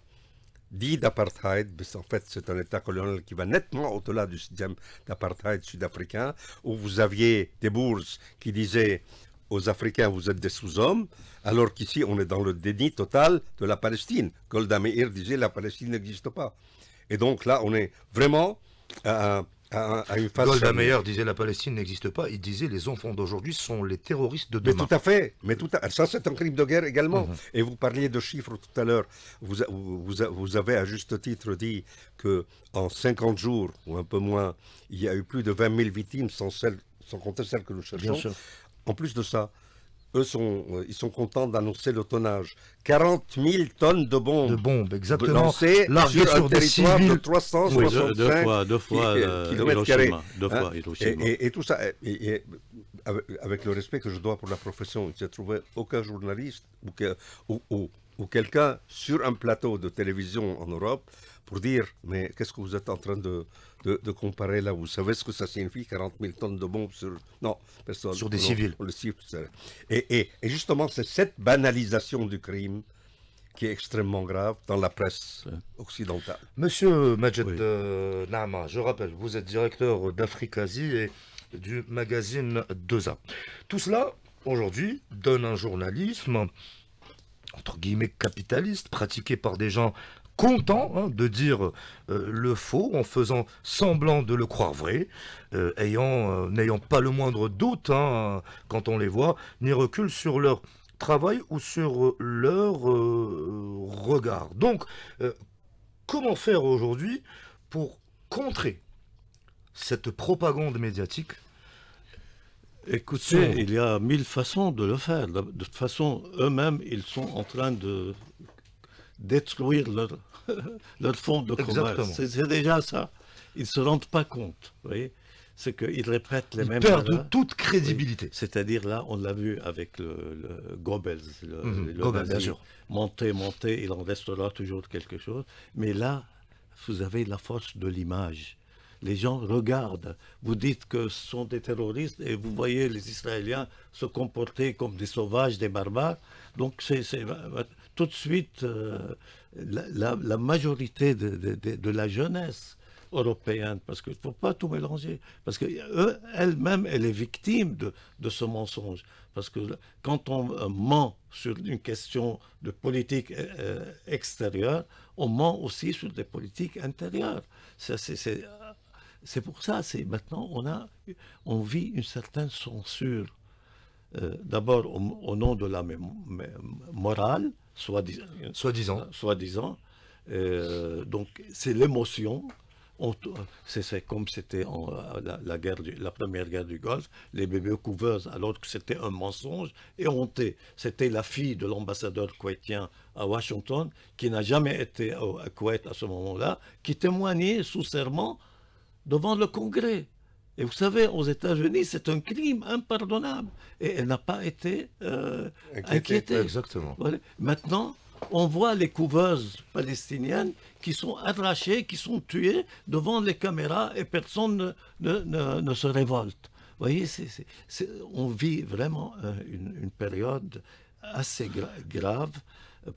B: dit d'apartheid, en fait c'est un État colonial qui va nettement au-delà du système d'apartheid sud-africain, où vous aviez des bourses qui disaient aux Africains vous êtes des sous-hommes, alors qu'ici on est dans le déni total de la Palestine. Golda Meir disait la Palestine n'existe pas. Et donc là on est vraiment... Golda à une que la
A: disait la Palestine n'existe pas. Il disait les enfants d'aujourd'hui sont les terroristes
B: de demain. Mais tout à fait. Mais tout à... ça c'est un crime de guerre également. Mhm. Et vous parliez de chiffres tout à l'heure. Vous, vous, avez à juste titre dit que en 50 jours ou un peu moins, il y a eu plus de 20 000 victimes sans, celles, sans compter celles que nous cherchons. Bien sûr. En plus de ça, eux sont, euh, ils sont contents d'annoncer le tonnage. 40 000 tonnes de bombes. De bombes, exactement. Lancées sur, sur un des territoire civils. de 365 deux, fois, deux fois, euh, kilomètres carrés. Hein? et, tout ça, avec, le respect que je dois pour la profession, je n'ai trouvé aucun journaliste ou quelqu'un sur un plateau de télévision en Europe pour dire, mais qu'est-ce que vous êtes en train de, comparer là Vous savez ce que ça signifie 40 000 tonnes de bombes sur... Non, personne. Sur des civils. et, justement, c'est cette banalisation du crime qui est extrêmement grave dans la presse occidentale.
A: Monsieur Majed euh, Nama, je rappelle, vous êtes directeur d'Afrique-Asie et du magazine 2A. Tout cela, aujourd'hui, donne un journalisme entre guillemets capitaliste, pratiqué par des gens content hein, de dire euh, le faux en faisant semblant de le croire vrai, euh, euh, n'ayant pas le moindre doute hein, quand on les voit, ni recul sur leur travail ou sur leur regard. Donc, comment
C: faire aujourd'hui
A: pour contrer cette propagande
C: médiatique Écoutez, il y a mille façons de le faire. De toute façon, eux-mêmes, ils sont en train de détruire leur, fond de commerce. C'est déjà ça. Ils ne se rendent pas compte. Vous voyez c'est qu'ils répètent les mêmes... Ils perdent toute crédibilité. C'est-à-dire là, on l'a vu avec le, Goebbels, le, mhm. Monter, monter, il en restera toujours quelque chose. Mais là, vous avez la force de l'image. Les gens regardent. Vous dites que ce sont des terroristes et vous voyez les Israéliens se comporter comme des sauvages, des barbares. Donc, c'est tout de suite euh, la, majorité de, la jeunesse européenne, parce qu'il ne faut pas tout mélanger, parce qu'elle-même, euh, elle est victime de, ce mensonge. Parce que quand on euh, ment sur une question de politique extérieure, on ment aussi sur des politiques intérieures. C'est pour ça, c'est maintenant, on, a, on vit une certaine censure euh, d'abord au, nom de la morale, soi-disant. disant euh, donc c'est l'émotion. C'est comme c'était euh, la, guerre la première guerre du Golfe, les bébés couveuses, alors que c'était un mensonge et honté. C'était la fille de l'ambassadeur kuwaitien à Washington, qui n'a jamais été à, à à ce moment-là, qui témoignait sous serment devant le Congrès. Et vous savez, aux États-Unis, c'est un crime impardonnable. Et elle n'a pas été euh, inquiétée. Exactement. Maintenant, on voit les couveuses palestiniennes qui sont arrachées, qui sont tuées devant les caméras et personne ne, se révolte. Vous voyez, on vit vraiment euh, une, période assez grave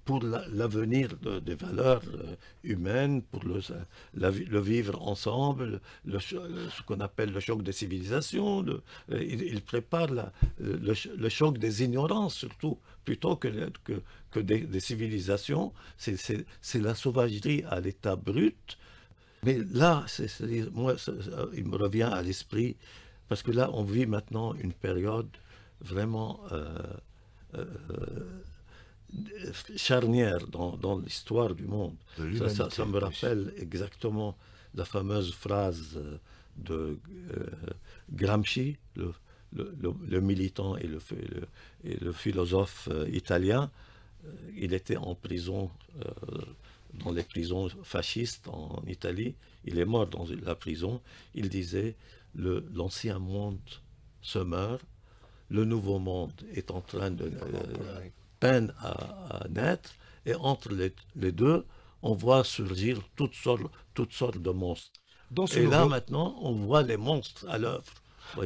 C: pour l'avenir des valeurs euh, humaines, pour le, la, le vivre ensemble, le, ce qu'on appelle le choc des civilisations. Euh, il, prépare le, choc des ignorances surtout, plutôt que, que, que des, civilisations. C'est la sauvagerie à l'état brut. Mais là, moi, euh, il me revient à l'esprit, parce que là, on vit maintenant une période vraiment... euh, charnière dans, dans l'histoire du monde. Ça, me rappelle exactement la fameuse phrase euh, de euh, Gramsci, le, le, militant et le, philosophe euh, italien. Il était en prison, dans les prisons fascistes en Italie. Il est mort dans la prison. Il disait, l'ancien monde se meurt, le nouveau monde est en train de peine à, naître, et entre les, deux, on voit surgir toutes sortes, de monstres. et là, maintenant, on voit les monstres à l'œuvre.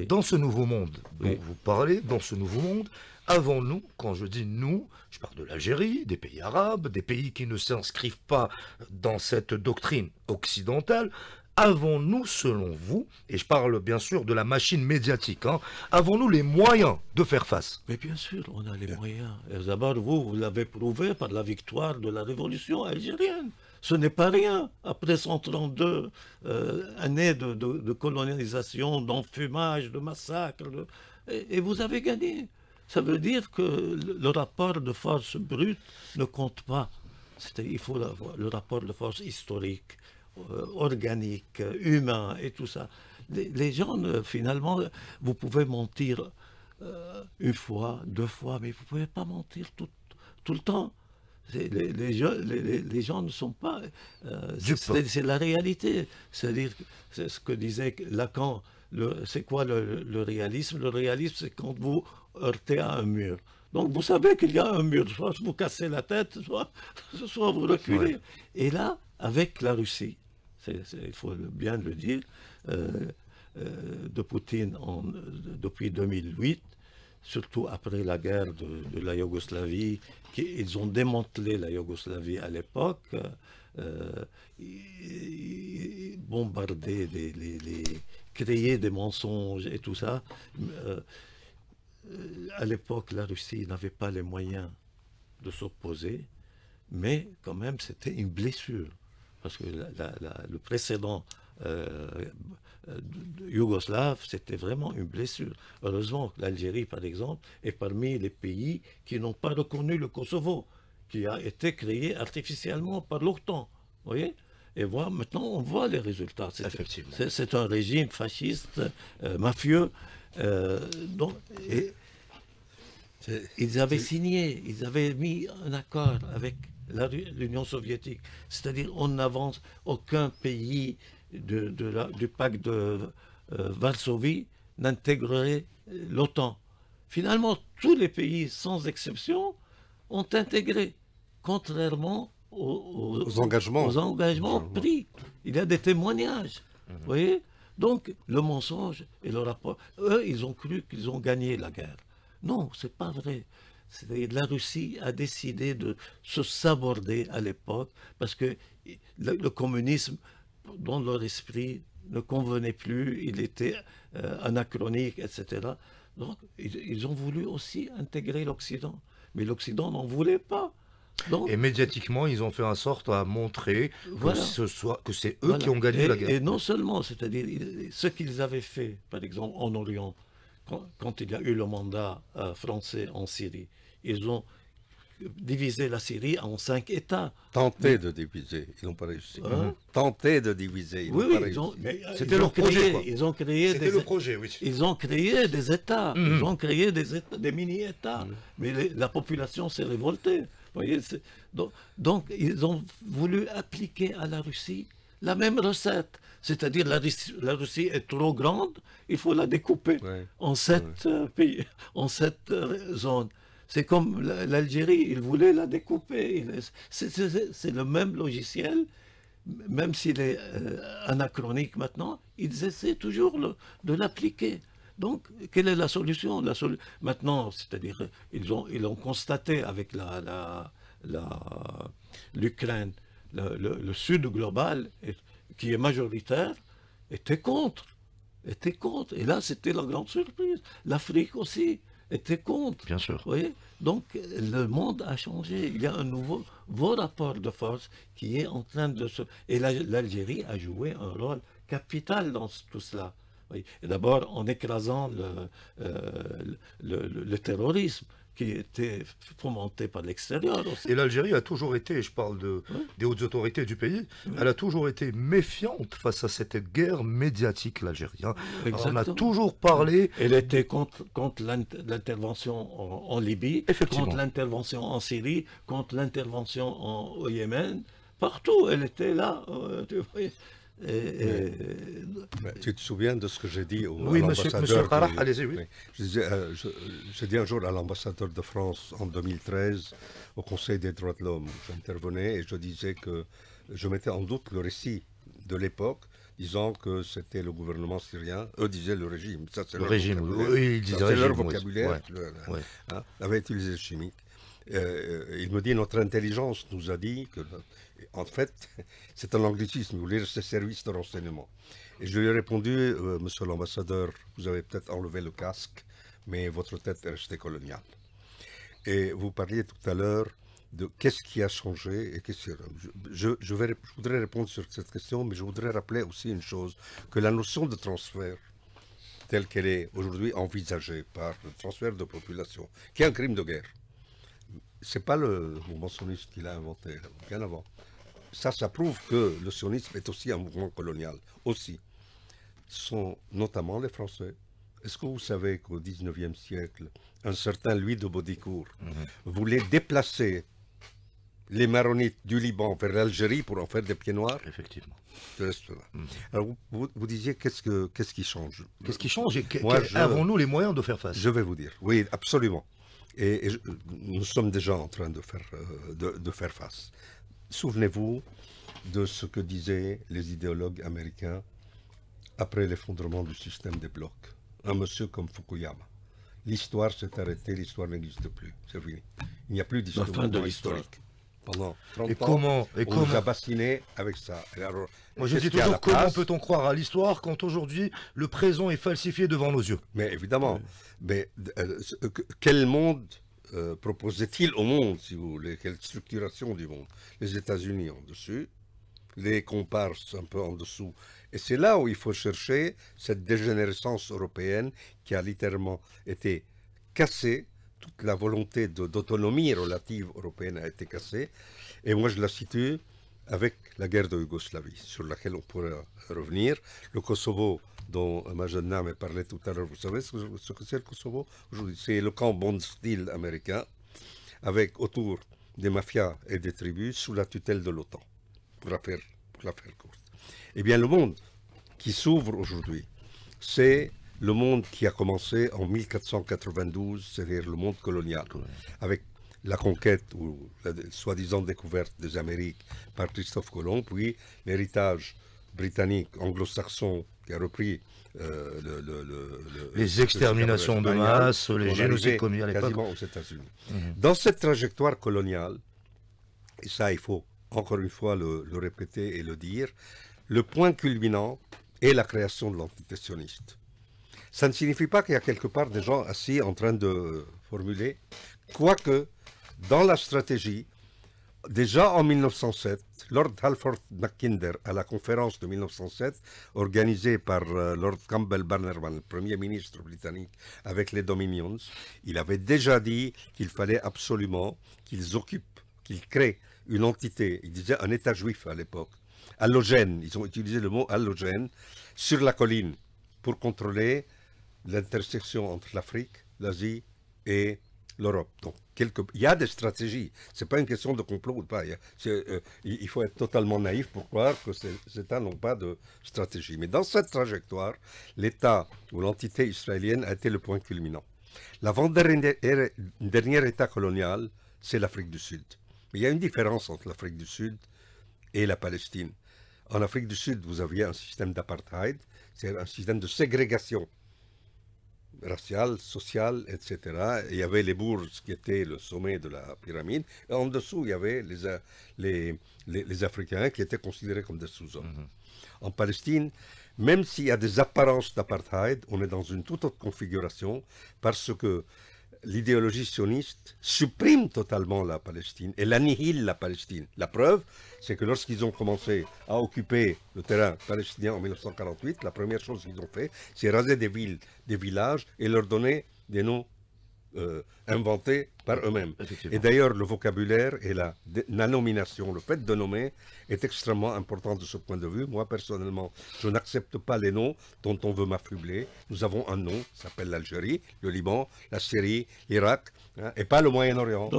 A: Dans ce nouveau monde dont vous parlez, dans ce nouveau monde, avant nous, quand je dis nous, je parle de l'Algérie, des pays arabes, des pays qui ne s'inscrivent pas dans cette doctrine occidentale, avons-nous, selon vous, et je parle bien sûr de la machine médiatique, hein, avons-nous les moyens de faire face Mais bien sûr, on a les moyens.
C: D'abord, vous, vous l'avez prouvé par la victoire de la révolution algérienne. Ce n'est pas rien. Après 132 euh, années de, colonisation, d'enfumage, de massacre, Et, vous avez gagné. Ça veut dire que le, rapport de force brute ne compte pas. Il faut le rapport de force historique euh, organique, euh, humain et tout ça. Les, gens, finalement, vous pouvez mentir euh, une fois, deux fois, mais vous ne pouvez pas mentir tout, tout le temps. Les, gens, les, gens ne sont pas... c'est la réalité. C'est-à-dire, c'est ce que disait Lacan, c'est quoi le, réalisme Le réalisme, c'est quand vous heurtez à un mur. Donc vous savez qu'il y a un mur, soit vous cassez la tête, soit, soit vous reculez. Et là, avec la Russie, il faut bien le dire, euh, euh, de Poutine en, euh, depuis 2008, surtout après la guerre de, la Yougoslavie, qui, ils ont démantelé la Yougoslavie à l'époque, bombardé, les, créé des mensonges et tout ça. à l'époque, la Russie n'avait pas les moyens de s'opposer, mais quand même, c'était une blessure parce que le précédent euh, euh, yougoslave, c'était vraiment une blessure. Heureusement l'Algérie, par exemple, est parmi les pays qui n'ont pas reconnu le Kosovo, qui a été créé artificiellement par l'OTAN. voyez et voilà, maintenant, on voit les résultats. C'est un régime fasciste, euh, mafieux. donc, et, ils avaient signé, ils avaient mis un accord avec l'Union soviétique. C'est-à-dire on n'avance aucun pays de, la, du pacte de euh, Varsovie n'intégrerait l'OTAN. Finalement, tous les pays, sans exception, ont intégré, contrairement aux, engagements. engagements. pris. Il y a des témoignages. Mhm. Vous voyez Donc, le mensonge et le rapport. Eux, ils ont cru qu'ils ont gagné la guerre. Non, c'est pas vrai. C'est-à-dire la Russie a décidé de se saborder à l'époque parce que le, communisme, dans leur esprit, ne convenait plus, il était euh, anachronique, etc. Donc, ils, ont voulu aussi intégrer l'Occident. Mais l'Occident n'en voulait pas. et médiatiquement, ils ont fait en sorte à montrer que, ce
A: c'est eux qui ont gagné la guerre. Et non seulement,
C: c'est-à-dire ce qu'ils avaient fait, par exemple, en Orient, quand, il y a eu le mandat euh, français en Syrie, ils ont divisé la Syrie en cinq États. tenter
B: de diviser, ils n'ont pas réussi. Hein? Hein? tenter de diviser, ils n'ont pas réussi. Euh, C'était leur projet. Ils ont créé des, le projet,
C: oui. Ils ont créé des États, mhm. ils ont créé des, des mini-États, mhm. mais la population s'est révoltée. Voyez, donc, donc, ils ont voulu appliquer à la Russie la même recette. C'est-à-dire la, la Russie est trop grande, il faut la découper en sept euh, pays, en sept euh, zones. C'est comme l'Algérie, ils voulaient la découper. C'est le même logiciel, même s'il est euh, anachronique maintenant, ils essaient toujours de l'appliquer. Donc, quelle est la solution Maintenant, c'est-à-dire, ils ont, ils ont constaté avec l'Ukraine, la, la, la, le, le, sud global est, qui est majoritaire, était contre. Était contre. Et là, c'était la grande surprise. L'Afrique aussi était contre. Bien sûr. Donc, le monde a changé. Il y a un nouveau, rapport de force qui est en train de se. Et l'Algérie a joué un rôle capital dans tout cela. D'abord en écrasant le euh, terrorisme, qui était fomentée par l'extérieur. Et l'Algérie a toujours été, je parle de, des hautes autorités du pays, elle a
A: toujours été méfiante face à cette guerre médiatique, l'Algérie. Elle hein. On a toujours
C: parlé... Elle était contre, contre l'intervention en, Libye, contre l'intervention en Syrie, contre l'intervention au Yémen. Partout, elle était là. Euh,
B: euh, tu te souviens de ce que j'ai dit au Oui, monsieur, monsieur allez-y. Euh, j'ai dit un jour à l'ambassadeur de France en 2013 au Conseil des droits de l'homme. J'intervenais et je disais que je mettais en doute le récit de l'époque disant que c'était le gouvernement syrien, eux disaient le régime. Ça, le régime, oui, ils disaient leur vocabulaire, oui. Hein, avait utilisé le chimique. Euh, il me dit, notre intelligence nous a dit que en fait, c'est un anglicisme, vous voulez ce service de renseignement. Et je lui ai répondu, euh, monsieur l'ambassadeur, vous avez peut-être enlevé le casque, mais votre tête est restée coloniale. Et vous parliez tout à l'heure de qu'est-ce qui a changé et qu'est-ce Je, voudrais répondre sur cette question, mais je voudrais rappeler aussi une chose, que la notion de transfert, telle qu'elle est aujourd'hui envisagée par le transfert de population, qui est un crime de guerre, c'est pas le conventionniste qui l'a inventé, bien avant ça, ça prouve que le sionisme est aussi un mouvement colonial, aussi. Sont notamment les Français. Est-ce que vous savez qu'au XIXe siècle, un certain Louis de Baudicourt mhm. voulait déplacer les maronites du Liban vers l'Algérie pour en faire des pieds noirs Effectivement. Mhm. Alors, vous, disiez qu'est-ce, qui change Qu'est-ce qui change et avons-nous les moyens de faire face Je vais vous dire, oui, absolument. Et, nous sommes déjà en train de faire, euh, de faire face. Souvenez-vous de ce que disaient les idéologues américains après l'effondrement du système des blocs. Un monsieur comme Fukuyama. L'histoire s'est arrêtée, l'histoire n'existe plus. C'est fini. Il n'y a plus d'histoire. La fin de l'histoire. Pendant et comment, et on comment... nous a bassinés avec ça. Moi je dis toujours, comment peut-on
A: croire à l'histoire quand aujourd'hui le présent est falsifié devant nos
B: yeux Mais évidemment, mais euh, quel monde euh, proposait-il au monde, si vous voulez, quelle structuration du monde Les États-Unis en dessus, les comparses un peu en dessous. Et c'est là où il faut chercher cette dégénérescence européenne qui a littéralement été cassée. Toute la volonté d'autonomie relative européenne a été cassée. Et moi, je la situe avec la guerre de Yougoslavie, sur laquelle on pourrait revenir. Le Kosovo dont ma jeune dame parlait tout à l'heure. Vous savez ce que c'est le Kosovo aujourd'hui C'est le camp Bond style américain, avec autour des mafias et des tribus sous la tutelle de l'OTAN, pour faire, pour la faire courte. Eh bien, le monde qui s'ouvre aujourd'hui, c'est le monde qui a commencé en 1492, c'est-à-dire le monde colonial, avec la conquête ou la soi-disant découverte des Amériques par Christophe Colomb, puis l'héritage britannique, anglo-saxon, qui a repris euh, les exterminations de masse, les génocides commis à l'époque. aux mhm. Dans cette trajectoire coloniale, et ça il faut encore une fois le, répéter et le dire, le point culminant est la création de l'entité Ça ne signifie pas qu'il y a quelque part des gens assis en train de formuler, quoique dans la stratégie, Déjà en 1907, Lord Halford Mackinder, à la conférence de 1907, organisée par euh, Lord Campbell Bannerman, le Premier ministre britannique, avec les Dominions, il avait déjà dit qu'il fallait absolument qu'ils occupent, qu'ils créent une entité, il disait un État juif à l'époque, allogène, ils ont utilisé le mot allogène, sur la colline, pour contrôler l'intersection entre l'Afrique, l'Asie et l'Europe. Donc il y a des stratégies. Ce n'est pas une question de complot ou pas. il euh, faut être totalement naïf pour croire que ces, États n'ont pas de stratégie. Mais dans cette trajectoire, l'État ou l'entité israélienne a été le point culminant. L'avant-dernier État colonial, c'est l'Afrique du Sud. Mais il y a une différence entre l'Afrique du Sud et la Palestine. En Afrique du Sud, vous aviez un système d'apartheid, c'est un système de ségrégation racial, social, etc. Il y avait les bourges qui étaient le sommet de la pyramide. Et en dessous, il y avait les, euh, les, les, Africains qui étaient considérés comme des sous-hommes. Mhm. En Palestine, même s'il y a des apparences d'apartheid, on est dans une toute autre configuration parce que l'idéologie sioniste supprime totalement la Palestine, et annihile la Palestine. La preuve, c'est que lorsqu'ils ont commencé à occuper le terrain palestinien en 1948, la première chose qu'ils ont fait, c'est raser des villes, des villages et leur donner des noms euh, Hein. inventés par eux-mêmes. Et d'ailleurs, le vocabulaire et la, nomination, le fait de nommer, est extrêmement important de ce point de vue. Moi, personnellement, je n'accepte pas les noms dont on veut m'affubler. Nous avons un nom, ça s'appelle l'Algérie, le Liban, la Syrie, l'Irak, hein, et pas le Moyen-Orient.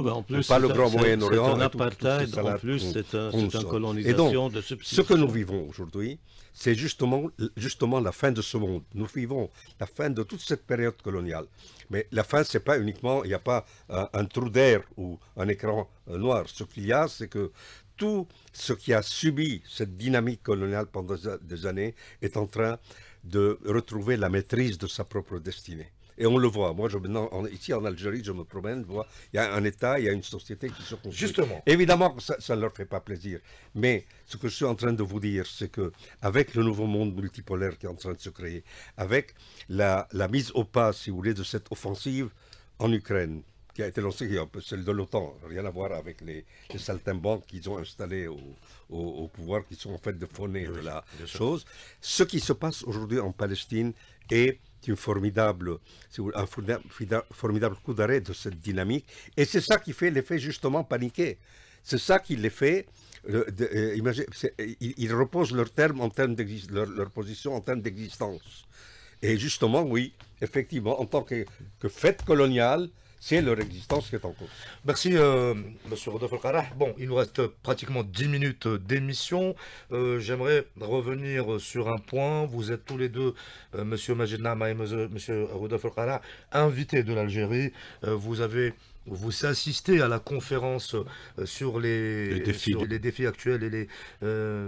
B: Pas le Grand Moyen-Orient. C'est un apartheid, en plus, c'est un, une colonisation et donc, Ce que nous vivons aujourd'hui, c'est justement, justement la fin de ce monde. Nous vivons la fin de toute cette période coloniale. Mais la fin, c'est pas uniquement... Il y a a pas un, trou d'air ou un écran euh, noir. Ce qu'il y a, c'est que tout ce qui a subi cette dynamique coloniale pendant des années est en train de retrouver la maîtrise de sa propre destinée. Et on le voit. Moi, je, ici en Algérie, je me promène, vois, il y a un État, il y a une société qui se construit. Justement. Évidemment, ça ne leur fait pas plaisir. Mais ce que je suis en train de vous dire, c'est que avec le nouveau monde multipolaire qui est en train de se créer, avec la, la mise au pas, si vous voulez, de cette offensive en Ukraine, qui a été lancée, celle de l'OTAN, rien à voir avec les, les saltimbanques qu'ils ont installés au, pouvoir, qui sont en fait de fauner de la chose. Ce qui se passe aujourd'hui en Palestine est une formidable, un formidable coup d'arrêt de cette dynamique. Et c'est ça qui fait l'effet justement paniqué. C'est ça qui les fait euh, euh, ils, reposent leur terme en leur, leur position en termes d'existence. Et justement, oui, effectivement, en tant que, fête coloniale, c'est leur existence qui est en cause. Merci,
A: euh, Monsieur Rodolphe Karah. Bon, il nous reste pratiquement 10 minutes d'émission. Euh, j'aimerais revenir sur un point. Vous êtes tous les deux, euh, Monsieur et Monsieur Rodolphe Karah, invités de l'Algérie. Euh, vous avez vous assistez à la conférence sur les, défis. Sur les défis actuels et les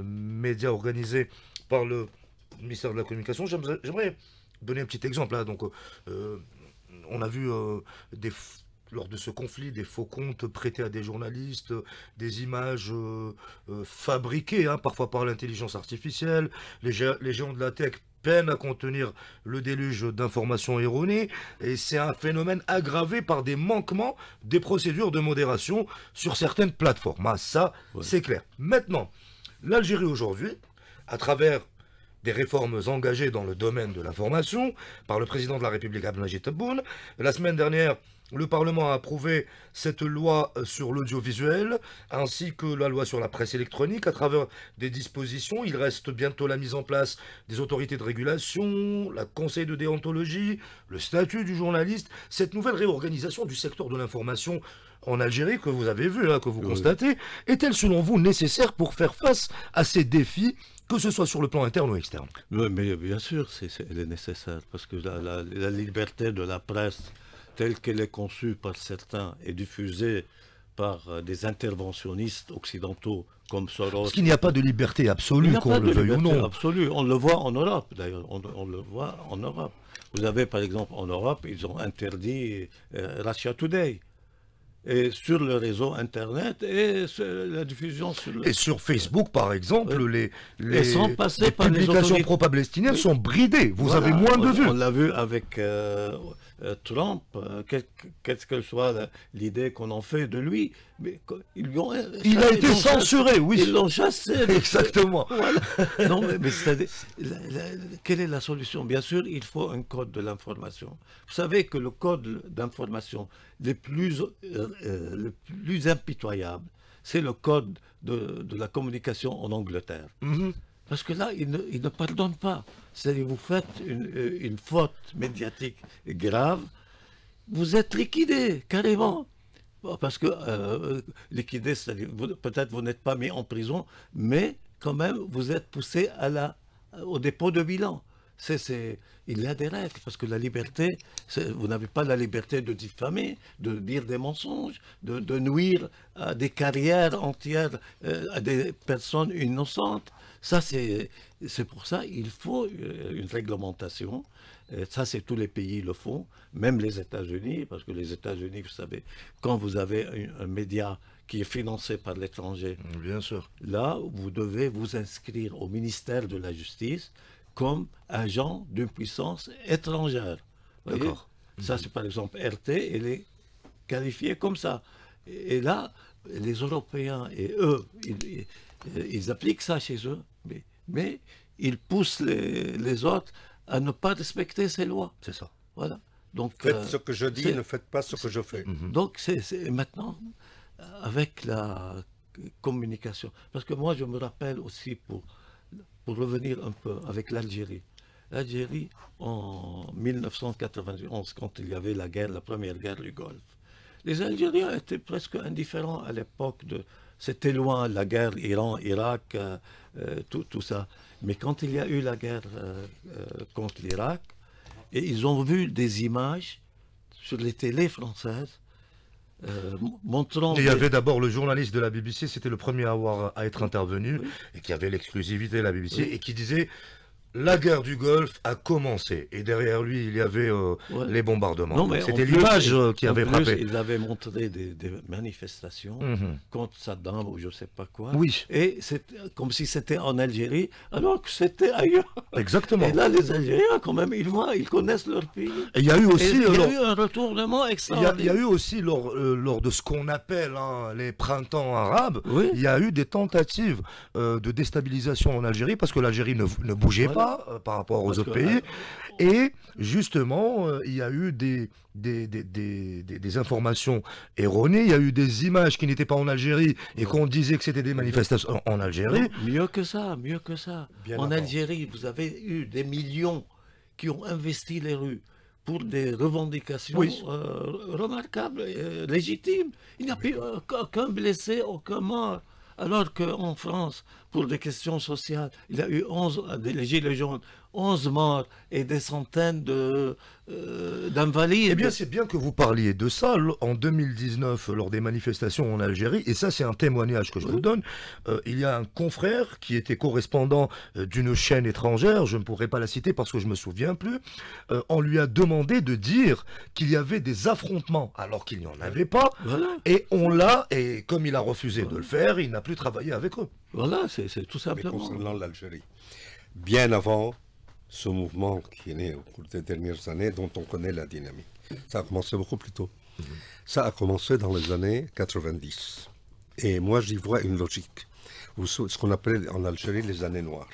A: médias organisés par le ministère de la Communication. J'aimerais donner un petit exemple. Hein. donc, euh, euh, on a vu euh, lors de ce conflit, des faux comptes prêtés à des journalistes, des images fabriquées hein, parfois par l'intelligence artificielle, les, géants de la tech peinent à contenir le déluge d'informations erronées, et c'est un phénomène aggravé par des manquements des procédures de modération sur certaines plateformes. Ah, ça, c'est clair. Maintenant, l'Algérie aujourd'hui, à travers des réformes engagées dans le domaine de la formation par le président de la République Abdelmajid Tebboune. La semaine dernière, le Parlement a approuvé cette loi sur l'audiovisuel ainsi que la loi sur la presse électronique à travers des dispositions. Il reste bientôt la mise en place des autorités de régulation, la conseil de déontologie, le statut du journaliste, cette nouvelle réorganisation du secteur de l'information en Algérie que vous avez vu, hein, que vous constatez, est-elle selon vous nécessaire pour faire face à ces défis que ce
C: soit sur le plan interne ou externe. Oui, mais bien sûr, elle est nécessaire, parce que la, liberté de la presse, telle qu'elle est conçue par certains et diffusée par euh, des interventionnistes occidentaux comme Soros. Parce qu'il n'y
A: a pas de liberté absolue, qu'on le veuille ou non.
C: Absolue. On le voit en Europe, d'ailleurs. On, le voit en Europe. Vous avez, par exemple, en Europe, ils ont interdit euh, Russia Today et sur le réseau Internet et la diffusion sur le... Et
A: sur Facebook, par exemple, les, les, sont les publications pro-palestiniennes sont bridées. Vous avez moins de vues. On l'a vu
C: avec... Euh, euh, Trump, euh, qu'est-ce que soit l'idée qu'on en fait de lui, mais ils lui euh, il a été censuré, oui. Ils l'ont chassé. Exactement. non, mais, cest à quelle est la solution Bien sûr, il faut un code de l'information. Vous savez que le code d'information le plus, le plus impitoyable, c'est le code de, la communication en Angleterre. Mhm. Parce que là, il ne, pardonne pas. cest vous faites euh, une, faute médiatique grave, vous êtes liquidé, carrément. Parce que euh, liquidé, c'est-à-dire, peut-être vous n'êtes pas mis en prison, mais quand même, vous êtes poussé au dépôt de bilan c'est, il règles, parce que la liberté, vous n'avez pas la liberté de diffamer, de dire des mensonges, de, nuire à des carrières entières, euh, à des personnes innocentes. Ça, c'est, pour ça il faut euh, une réglementation. Euh, ça, c'est tous les pays le font, même les États-Unis, parce que les États-Unis, vous savez, quand vous avez un, un média qui est financé par l'étranger, bien sûr, là, vous devez vous inscrire au ministère de la Justice comme agent d'une puissance étrangère. D'accord. Ça, c'est par exemple RT, elle est qualifiée comme ça. Et là, les Européens et eux, ils, appliquent ça chez eux, mais, mais ils poussent les, autres à ne pas respecter ces lois. C'est ça. Voilà. Donc, faites euh, ce que je dis, ne faites pas ce que je fais. Mm-hmm. Mm-hmm. Donc, c'est maintenant, euh, avec la communication. Parce que moi, je me rappelle aussi pour pour revenir un peu avec l'Algérie. L'Algérie, en 1991, quand il y avait la guerre, la première guerre du Golfe, les Algériens étaient presque indifférents à l'époque de... C'était loin, la guerre Iran-Irak, euh, euh, tout, tout, ça. Mais quand il y a eu la guerre euh, contre l'Irak, et ils ont vu des images sur les télés françaises euh, il y avait
A: d'abord le journaliste de la BBC, c'était le premier à avoir à être intervenu et qui avait l'exclusivité de la BBC et qui disait la guerre du Golfe a commencé. Et derrière lui, il y avait euh, les bombardements. C'était l'image euh, qui avait frappé. Il
C: avait montré des, manifestations mhm. contre Saddam ou je ne sais pas quoi. Oui. Et c'est comme si c'était en Algérie, alors que c'était ailleurs. Exactement. Et là, les Algériens, quand même, ils voient, ils connaissent leur pays. il y a eu aussi. Il y a eu un retournement extraordinaire. Il y, a, eu
A: aussi, euh, lors, de ce qu'on appelle hein, les printemps arabes, il y a eu des tentatives de déstabilisation en Algérie parce que l'Algérie ne, ne, bougeait pas. Euh, par rapport aux autres pays. Euh, et justement, euh, il y a eu des des, informations erronées, il y a eu des images qui n'étaient pas en Algérie et qu'on disait que c'était des manifestations en, Algérie.
C: mieux que ça, mieux que ça. en Algérie, vous avez eu des millions qui ont investi les rues pour des revendications remarquables, légitimes. Il n'y a plus aucun blessé, aucun mort alors qu'en France, pour des questions sociales, il y a eu 11 euh, délégués gilets 11 morts et des centaines de,
A: euh, d'invalides. Eh bien, c'est bien que vous parliez de ça. En 2019, lors des manifestations en Algérie, et ça, c'est un témoignage que je vous donne, euh, il y a un confrère qui était correspondant euh, d'une chaîne étrangère, je ne pourrais pas la citer parce que je ne me souviens plus, on lui a demandé de dire qu'il y avait des affrontements, alors qu'il n'y en avait pas, et on l'a, et comme il a refusé de le faire, il n'a plus travaillé avec eux. Voilà, c'est tout simplement. Mais l'Algérie,
B: bien avant ce mouvement qui est né au cours des dernières années, dont on connaît la dynamique. Ça a commencé beaucoup plus tôt. Mhm. Ça a commencé dans les années 90. Et moi, j'y vois une logique, ce qu'on appelait en Algérie les années noires.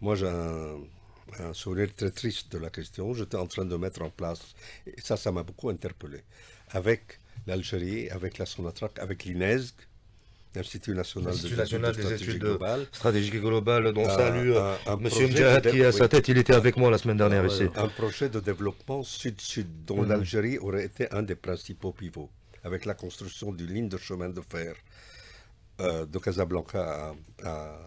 B: Moi, j'ai un, sourire très triste de la question. J'étais en train de mettre en place, et ça, ça m'a beaucoup interpellé, avec l'Algérie, avec la Sonatrach, avec l'INESG, Institut national, des, national études des études stratégiques globales, dont salue Monsieur Mjahad qui, à sa tête, il était avec moi la semaine dernière ah, ici. Un projet de développement sud-sud, dont mhm. l'Algérie aurait été un des principaux pivots, avec la construction d'une ligne de chemin de fer euh, de Casablanca à,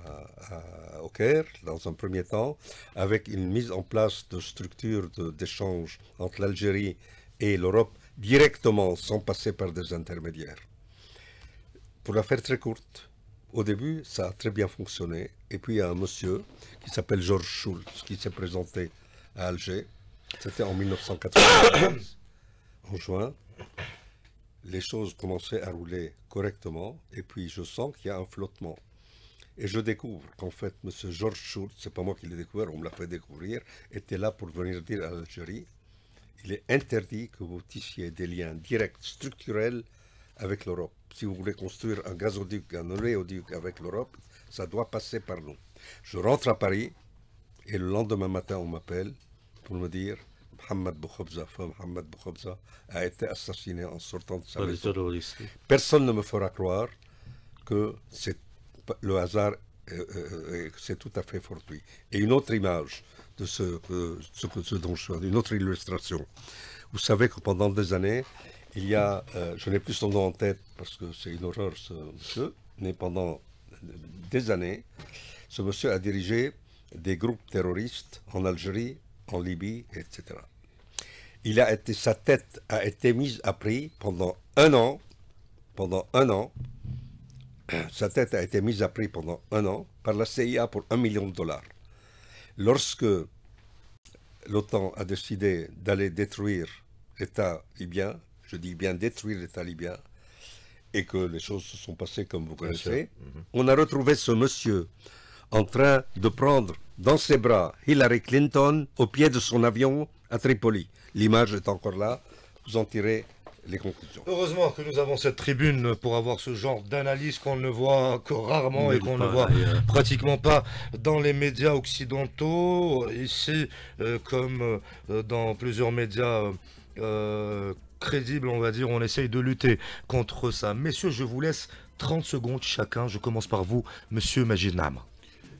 B: au Caire, dans un premier temps, avec une mise en place de structures d'échange entre l'Algérie et l'Europe directement, sans passer par des intermédiaires. Pour la faire très courte, au début, ça a très bien fonctionné. Et puis, il y a un monsieur qui s'appelle Georges Schultz qui s'est présenté à Alger. C'était en 1995, en juin. Les choses commençaient à rouler correctement. Et puis, je sens qu'il y a un flottement. Et je découvre qu'en fait, M. Georges Schultz, c'est pas moi qui l'ai découvert, on me l'a fait découvrir, était là pour venir dire à l'Algérie il est interdit que vous tissiez des liens directs, structurels avec l'Europe si vous voulez construire un gazoduc, un oléoduc avec l'Europe, ça doit passer par nous. Je rentre à Paris et le lendemain matin, on m'appelle pour me dire Mohamed femme Mohamed Boukhobza a été assassiné en sortant de sa maison. Personne ne me fera croire que c'est le hasard, c'est tout à fait fortuit. Et une autre image de ce, ce, dont je une autre illustration. Vous savez que pendant des années, il y a, euh, je n'ai plus son nom en tête parce que c'est une horreur ce monsieur, mais pendant des années, ce monsieur a dirigé des groupes terroristes en Algérie, en Libye, etc. Il a été, sa tête a été mise à prix pendant un an, pendant un an, sa tête a été mise à prix pendant un an par la CIA pour un million de dollars. Lorsque l'OTAN a décidé d'aller détruire l'État libyen, je dis bien détruire les libyen et que les choses se sont passées comme vous connaissez, mhm. on a retrouvé ce monsieur en train de prendre dans ses bras Hillary Clinton au pied de son avion à Tripoli. L'image est encore là, vous en tirez les conclusions.
A: Heureusement que nous avons cette tribune pour avoir ce genre d'analyse qu'on ne voit que rarement et qu'on ne voit pratiquement pas dans les médias occidentaux, ici euh, comme euh, dans plusieurs médias euh, crédible, on va dire, on essaye de lutter contre ça. Messieurs, je vous laisse 30 secondes chacun. Je commence par vous, monsieur Maginam.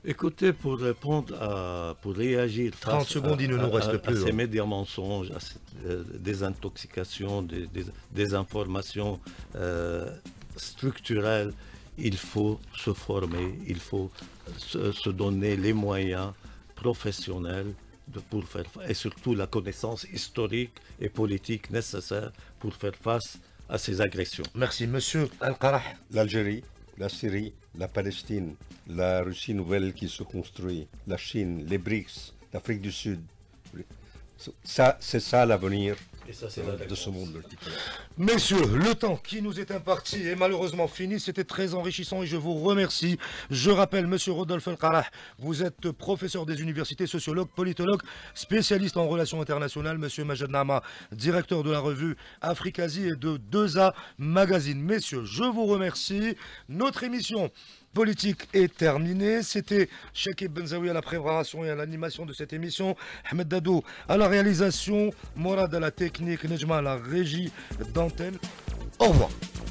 C: Écoutez, pour répondre à, pour réagir 30 secondes, il ne nous reste plus. À ces hein. médias mensonges, à cette euh, des, des, des informations euh, structurelles, il faut se former, il faut se donner les moyens professionnels pour faire, et surtout la connaissance historique et politique nécessaire pour faire face à ces agressions. Merci, monsieur
B: Al-Qarah. L'Algérie, la Syrie, la Palestine, la Russie nouvelle qui se construit, la Chine, les BRICS, l'Afrique du Sud. Ça, c'est ça l'avenir et ça, c'est euh, de ce monde. Messieurs, le temps qui nous est imparti est
A: malheureusement fini. C'était très enrichissant et je vous remercie. Je rappelle, monsieur Rodolphe El vous êtes professeur des universités, sociologue, politologue, spécialiste en relations internationales. Monsieur Majed Nama, directeur de la revue Asie et de 2A Magazine. Messieurs, je vous remercie. Notre émission politique est terminée. C'était Shakib Benzaoui à la préparation et à l'animation de cette émission. Ahmed Dadou à la réalisation. Morad à la technique. Nejma à la régie d'antenne. Au revoir.